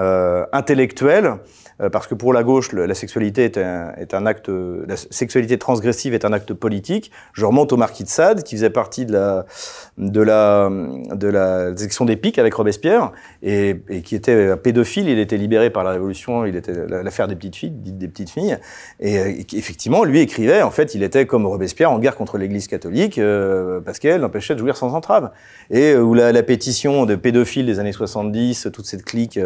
intellectuelle euh, parce que pour la gauche, la sexualité est un, est un, acte, la sexualité transgressive est un acte politique. Je remonte au marquis de Sade, qui faisait partie de la, de la, de la section des pics avec Robespierre, et, qui était pédophile. Il était libéré par la Révolution, il était l'affaire des petites filles, des petites filles. Et, euh, effectivement, lui écrivait, en fait, il était comme Robespierre en guerre contre l'Église catholique, euh, parce qu'elle l'empêchait de jouir sans entrave. Et euh, où la, pétition de pédophiles des années 70, toute cette clique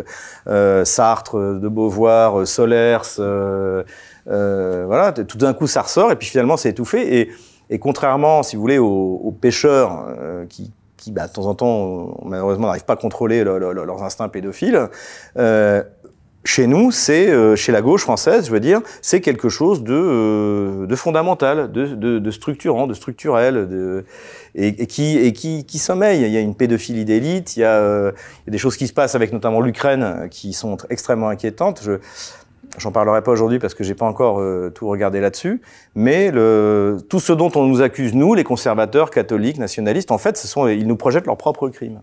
Sartre, de Beauvoir, Solers, voilà, tout d'un coup ça ressort, et puis finalement c'est étouffé. Et, et contrairement, si vous voulez, aux, pêcheurs euh, qui, bah, de temps en temps, malheureusement, n'arrivent pas à contrôler leurs instincts pédophiles, euh, chez nous, c'est euh, chez la gauche française, je veux dire, c'est quelque chose de, fondamental, de, de, structurant, de structurel, de, et, qui, et qui, sommeille. Il y a une pédophilie d'élite, il, y a des choses qui se passent avec notamment l'Ukraine qui sont extrêmement inquiétantes. Je, J'en parlerai pas aujourd'hui parce que j'ai pas encore euh, tout regardé là-dessus, mais le, tout ce dont on nous accuse nous, les conservateurs, catholiques, nationalistes, en fait, ce sont ils nous projettent leurs propres crimes.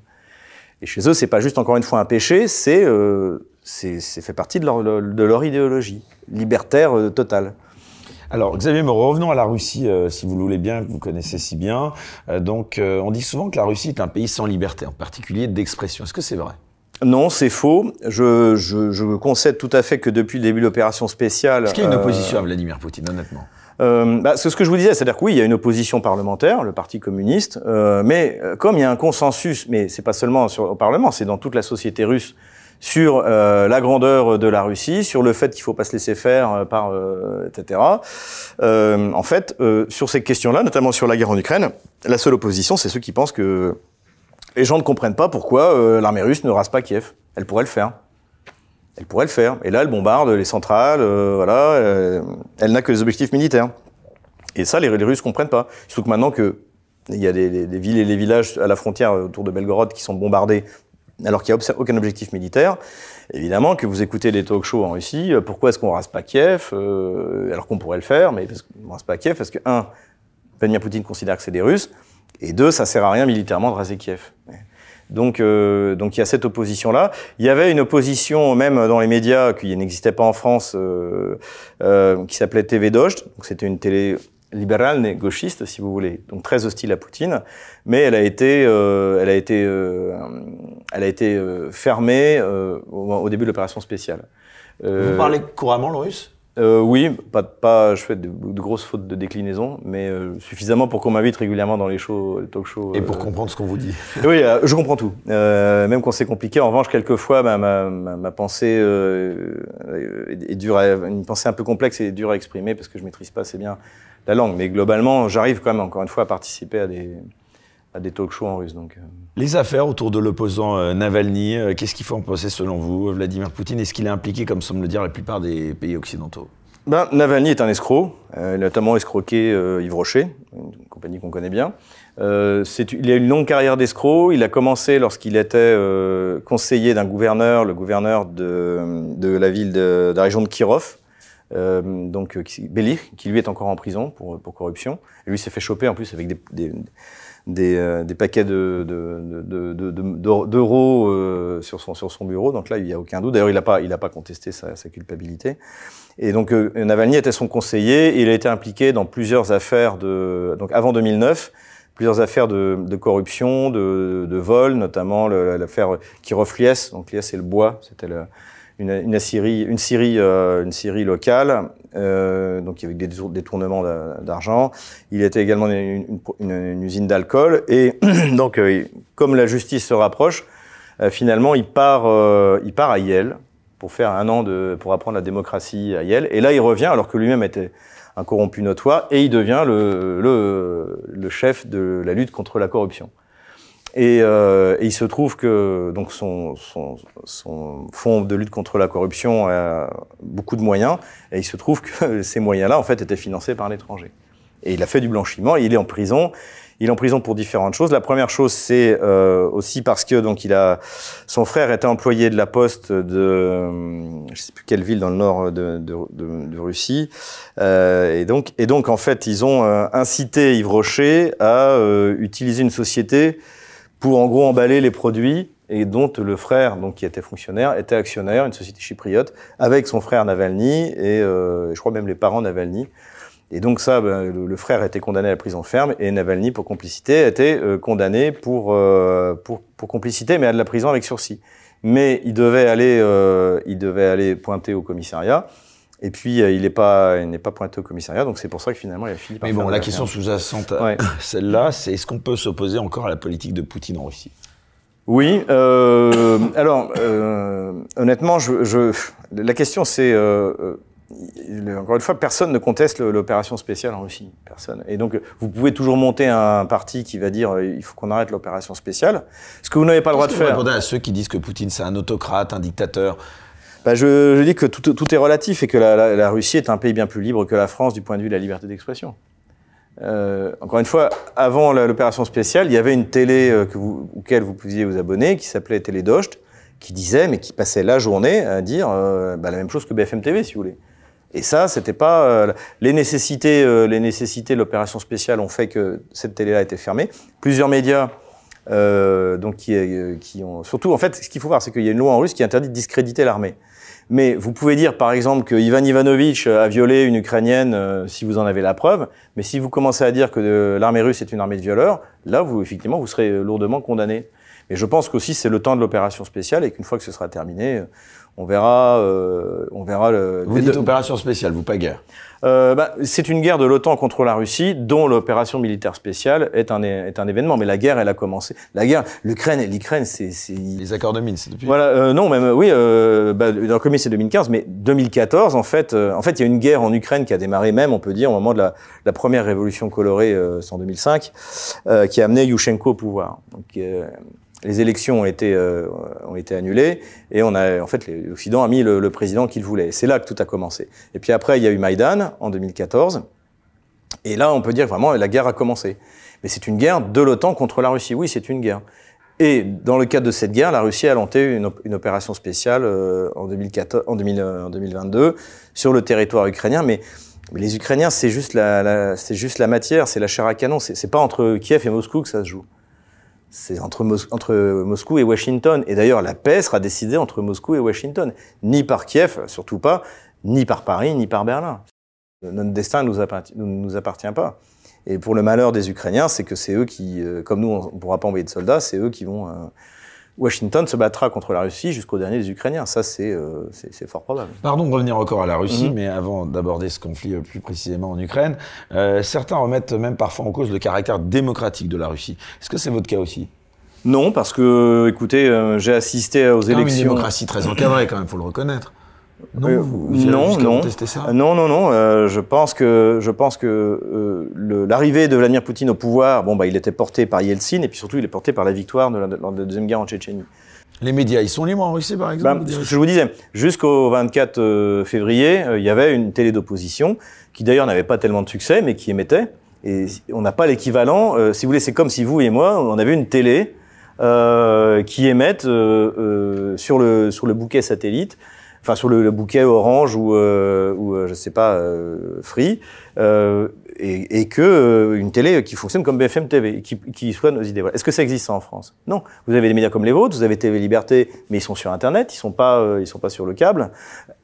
Et chez eux, c'est pas juste encore une fois un péché, c'est euh, c'est fait partie de leur, de leur idéologie libertaire euh, totale. Alors Xavier Moreau, revenons à la Russie, si vous le voulez bien, que vous connaissez si bien. donc on dit souvent que la Russie est un pays sans liberté, en particulier d'expression. Est-ce que c'est vrai non, c'est faux. Je, je, je, concède tout à fait que depuis le début de l'opération spéciale. Est-ce qu'il y a une euh, opposition à Vladimir Poutine, honnêtement euh, bah, c'est ce que je vous disais, c'est-à-dire que il y a une opposition parlementaire, le Parti communiste, euh, mais euh, comme il y a un consensus, mais c'est pas seulement sur, au Parlement, c'est dans toute la société russe sur la grandeur de la Russie, sur le fait qu'il faut pas se laisser faire par, etc. en fait, sur ces questions-là, notamment sur la guerre en Ukraine, la seule opposition, c'est ceux qui pensent que les gens ne comprennent pas pourquoi euh, l'armée russe ne rase pas Kiev. Elle pourrait le faire. Elle pourrait le faire. Et là, elle bombarde les centrales, euh, voilà. Euh, elle n'a que des objectifs militaires. Et ça, les, Russes Russes comprennent pas. Surtout que maintenant que il y a des, villes et des villages à la frontière autour de Belgorod qui sont bombardés alors qu'il n'y a aucun objectif militaire. Évidemment que vous écoutez les talk shows en Russie, pourquoi est-ce qu'on rase pas Kiev Alors qu'on pourrait le faire, mais on rase pas Kiev parce que, un, Vladimir Poutine considère que c'est des Russes. Et deux, ça sert à rien militairement de raser Kiev. Donc, euh, donc il y a cette opposition-là. Il y avait une opposition même dans les médias qui n'existait pas en France, euh, euh qui s'appelait TV Doge. Donc c'était une télé libérale, gauchiste, si vous voulez, donc très hostile à Poutine. Mais elle a été, euh, elle a été, elle a été fermée au, au, début de l'opération spéciale. vous parlez couramment le russe euh, oui, pas, pas, je fais de, grosses fautes de déclinaison, mais euh, suffisamment pour qu'on m'invite régulièrement dans les shows, les talk shows. Et pour euh, comprendre ce qu'on vous dit. [LAUGHS] oui, je comprends tout. même quand c'est compliqué. En revanche, quelquefois, ma, ma, pensée est, est, dure une pensée un peu complexe et dure à exprimer parce que je maîtrise pas assez bien la langue. Mais globalement, j'arrive quand même, encore une fois, à participer à des, à des talk shows en russe. Euh. Les affaires autour de l'opposant euh, Navalny, euh, qu'est-ce qu'il faut en penser selon vous Vladimir Poutine, est-ce qu'il est impliqué, comme semble le dire la plupart des pays occidentaux ben, Navalny est un escroc, notamment escroqué Yves Rocher, une compagnie qu'on connaît bien. il a une longue carrière d'escroc, il a commencé lorsqu'il était conseiller d'un gouverneur, le gouverneur de, la ville de, la région de Kirov, donc Belir, qui lui est encore en prison pour, corruption. lui s'est fait choper en plus avec des, des, euh, des paquets d'euros de, de, de, euh, sur, son, sur son bureau. Donc là, il n'y a aucun doute. D'ailleurs, il n'a pas, il pas contesté sa, sa culpabilité. Et donc euh, Navalny était son conseiller. Et il a été impliqué dans plusieurs affaires de, donc avant 2009 plusieurs affaires de, de corruption, de, de, vol, notamment l'affaire Kirov-Lies. Donc Lies, c'est le bois, c'était une, une, une une Syrie locale euh, donc avait des détournements d'argent. Il était également une, usine d'alcool. Et [CLEARS THROAT] donc, euh, comme la justice se rapproche, euh, finalement, il part, euh, il part à Yale pour faire un an de, pour apprendre la démocratie à Yale. Et là, il revient alors que lui-même était un corrompu notoire et il devient le, le chef de la lutte contre la corruption. Et, euh, il se trouve que donc son, son, son, fonds de lutte contre la corruption a beaucoup de moyens, et il se trouve que [LAUGHS] ces moyens-là, en fait, étaient financés par l'étranger. Et il a fait du blanchiment, il est en prison. Il est en prison pour différentes choses. La première chose, c'est euh, aussi parce que donc il a son frère était employé de la poste de euh, je sais plus quelle ville dans le nord de, de, de, Russie euh, et donc et donc en fait ils ont euh, incité Yves Rocher à euh, utiliser une société pour en gros emballer les produits et dont le frère, donc qui était fonctionnaire, était actionnaire, une société chypriote, avec son frère Navalny et euh, je crois même les parents Navalny. Et donc ça, ben, le, frère était condamné à la prison ferme et Navalny, pour complicité, était euh, condamné pour, euh, pour, pour complicité, mais à de la prison avec sursis. Mais il devait aller, il devait aller pointer au commissariat. Et puis, euh, il n'est pas, pas pointé au commissariat, donc c'est pour ça que finalement, il a fini par. Mais bon, la question sous-jacente à [LAUGHS] celle-là, c'est est-ce qu'on peut s'opposer encore à la politique de Poutine en Russie Oui. Euh, alors, euh, honnêtement, je, la question, c'est. encore une fois, personne ne conteste l'opération spéciale en Russie. Personne. Et donc, vous pouvez toujours monter un parti qui va dire il faut qu'on arrête l'opération spéciale. Ce que vous n'avez pas le droit de faire. Vous répondez à ceux qui disent que Poutine, c'est un autocrate, un dictateur. Bah, je, dis que tout, est relatif et que la, Russie est un pays bien plus libre que la France du point de vue de la liberté d'expression. Euh, encore une fois, avant l'opération spéciale, il y avait une télé euh, que vous, auquel vous pouviez vous abonner qui s'appelait Télé qui disait, mais qui passait la journée à dire euh, bah, la même chose que BFM TV, si vous voulez. Et ça, c'était pas les nécessités. les nécessités de l'opération spéciale ont fait que cette télé-là était fermée. Plusieurs médias, donc qui, ont surtout, en fait, ce qu'il faut voir, c'est qu'il y a une loi en Russie qui interdit de discréditer l'armée. Mais vous pouvez dire, par exemple, que Ivan Ivanovitch a violé une Ukrainienne euh, si vous en avez la preuve. Mais si vous commencez à dire que euh, l'armée russe est une armée de violeurs, là, vous, effectivement, vous serez euh, lourdement condamné. Mais je pense qu'aussi, c'est le temps de l'opération spéciale et qu'une fois que ce sera terminé, on verra, on verra le. Vous dites opération spéciale, vous pas guerre euh, bah, C'est une guerre de l'OTAN contre la Russie, dont l'opération militaire spéciale est un, est un événement. Mais la guerre, elle a commencé. La guerre, l'Ukraine, l'Ukraine, c'est... Les accords de Minsk, depuis. Voilà, euh, non, même, euh, oui, euh, bah, c'est 2015, mais 2014, en fait, euh, en fait, il y a une guerre en Ukraine qui a démarré même, on peut dire, au moment de la, première révolution colorée, en 2005, qui a amené Yushchenko au pouvoir. Donc, les élections euh, ont été, annulées et on a, en fait, l'Occident a mis le, président qu'il voulait. C'est là que tout a commencé. Et puis après, il y a eu Maïdan en 2014. Et là, on peut dire vraiment, la guerre a commencé. Mais c'est une guerre de l'OTAN contre la Russie. Oui, c'est une guerre. Et dans le cadre de cette guerre, la Russie a lancé une, opération spéciale euh, en, en, 2022 euh, sur le territoire ukrainien. Mais, les Ukrainiens, c'est juste la, c'est juste la matière, c'est la chair à canon. C'est pas entre Kiev et Moscou que ça se joue c'est entre, entre, Moscou et Washington. Et d'ailleurs, la paix sera décidée entre Moscou et Washington, ni par Kiev, surtout pas, ni par Paris, ni par Berlin. Notre destin ne nous, appartient, nous pas. Et pour le malheur des Ukrainiens, c'est que c'est eux qui, euh, comme nous, on ne pourra pas envoyer de soldats, c'est eux qui vont... Euh, Washington se battra contre la Russie jusqu'au dernier des Ukrainiens. Ça, c'est euh, fort probable. Pardon de revenir encore à la Russie, mhm. mais avant d'aborder ce conflit euh, plus précisément en Ukraine, euh, certains remettent même parfois en cause le caractère démocratique de la Russie. Est-ce que c'est votre cas aussi non, parce que, écoutez, j'ai assisté aux élections. C'est une démocratie très encadrée, quand même, faut le reconnaître. Euh, non, non, non. non, euh, non, je pense que, je pense que euh, l'arrivée de Vladimir Poutine au pouvoir, bon, bah, il était porté par Yeltsin et puis surtout, il est porté par la victoire de la, deuxième guerre en Tchétchénie. Les médias, ils sont libres en Russie, par exemple bah, ce que Je vous disais, jusqu'au 24 février, il y avait une télé d'opposition qui d'ailleurs n'avait pas tellement de succès, mais qui émettait. Et on n'a pas l'équivalent. si vous voulez, c'est comme si vous et moi, on avait une télé qui émette sur, le, sur le bouquet satellite enfin sur le, bouquet Orange ou, euh, ou euh, je sais pas euh, Free, euh, et, et, que euh, une télé qui fonctionne comme BFM TV, qui, qui soit nos idées. Est-ce que ça existe en France Non. Vous avez des médias comme les vôtres, vous avez TV Liberté, mais ils sont sur Internet, ils sont pas ils sont pas sur le câble.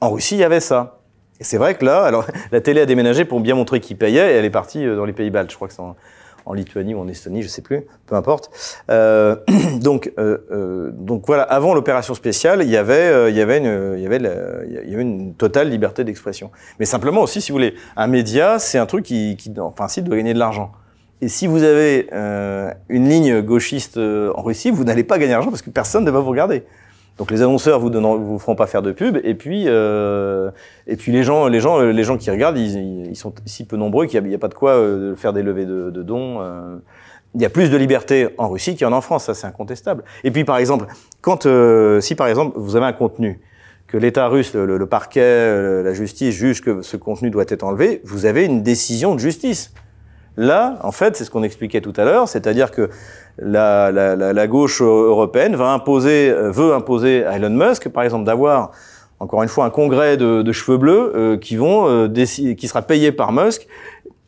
En Russie, il y avait ça. Et c'est vrai que là, alors [LAUGHS] la télé a déménagé pour bien montrer qui payait, et elle est partie dans les pays baltes. Je crois que c'est en Lituanie ou en Estonie, je ne sais plus, peu importe. Euh, [CLEARS THROAT] donc, euh, euh, donc voilà, avant l'opération spéciale, il y avait, il y avait, une, il y avait, il y une totale liberté d'expression. Mais simplement aussi, si vous voulez, un média, c'est un truc qui, en principe, doit gagner de l'argent. Et si vous avez une ligne gauchiste en Russie, vous n'allez pas gagner d'argent parce que personne ne va vous regarder. Donc les annonceurs vous vous feront pas faire de pub et puis euh, et puis les gens les gens les gens qui regardent ils, sont si peu nombreux qu'il n'y a, pas de quoi euh, faire des levées de, dons. Euh. Il y a plus de liberté en Russie qu'il en France, ça c'est incontestable. Et puis par exemple quand si par exemple vous avez un contenu que l'État russe, le, parquet, la justice juge que ce contenu doit être enlevé, vous avez une décision de justice. Là, en fait, c'est ce qu'on expliquait tout à l'heure, c'est-à-dire que la, gauche européenne va imposer, euh, veut imposer à Elon Musk, par exemple, d'avoir encore une fois un congrès de, cheveux bleus euh, qui vont euh, qui sera payé par Musk,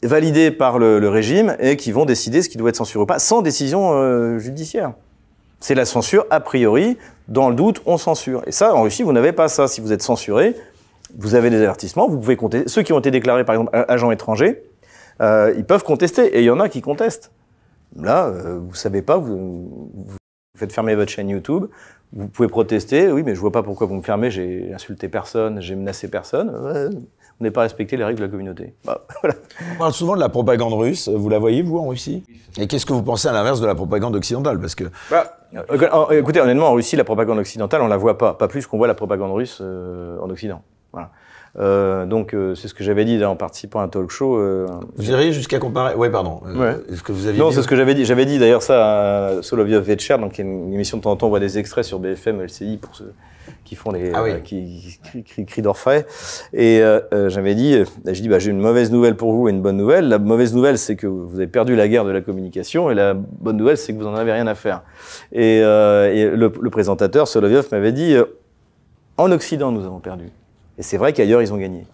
validé par le, régime et qui vont décider ce qui doit être censuré ou pas, sans décision judiciaire. C'est la censure a priori. Dans le doute, on censure. Et ça, en Russie, vous n'avez pas ça. Si vous êtes censuré, vous avez des avertissements. Vous pouvez compter ceux qui ont été déclarés, par exemple, agents étrangers euh, ils peuvent contester. Et il y en a qui contestent. Là, vous euh, vous savez pas, vous, vous, faites fermer votre chaîne YouTube, vous pouvez protester. Oui, mais je vois pas pourquoi vous me fermez, j'ai insulté personne, j'ai menacé personne. Euh, on n'est pas respecté les règles de la communauté. Bah, [LAUGHS] on parle souvent de la propagande russe. Vous la voyez, vous, en Russie Et qu'est-ce que vous pensez à l'inverse de la propagande occidentale Parce que. Bah, écoutez, honnêtement, en Russie, la propagande occidentale, on la voit pas. Pas plus qu'on voit la propagande russe en Occident. Voilà. Euh, donc, euh, c'est ce que j'avais dit en participant à un talk show. Euh, vous iriez jusqu'à comparer. Oui, pardon. ce que vous aviez Non, c'est ce que j'avais dit. J'avais dit d'ailleurs ça à Soloviev Vetcher, donc une, émission de temps en temps, on voit des extraits sur BFM, LCI pour ceux qui font les. Ah qui, crient d'orfraie. Et j'avais dit, j'ai dit, bah, j'ai une mauvaise nouvelle pour vous et une bonne nouvelle. La mauvaise nouvelle, c'est que vous avez perdu la guerre de la communication, et la bonne nouvelle, c'est que vous n'en avez rien à faire. Et, le, le, présentateur, Soloviev, m'avait dit, en Occident, nous avons perdu. Et c'est vrai qu'ailleurs, ils ont gagné.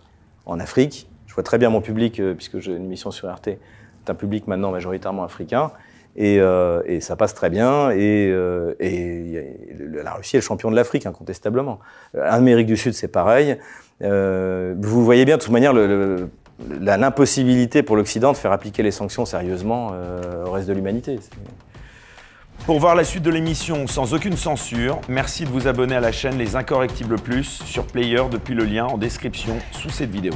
En Afrique, je vois très bien mon public, euh, puisque j'ai une mission sur RT, c'est un public maintenant majoritairement africain. Et, euh, ça passe très bien. Et, euh, la Russie est le champion de l'Afrique, incontestablement. Amérique du Sud, c'est pareil. vous voyez bien, de toute manière, l'impossibilité pour l'Occident de faire appliquer les sanctions sérieusement au reste de l'humanité. Pour voir la suite de l'émission sans aucune censure, merci de vous abonner à la chaîne Les Incorrectibles Plus sur Player depuis le lien en description sous cette vidéo.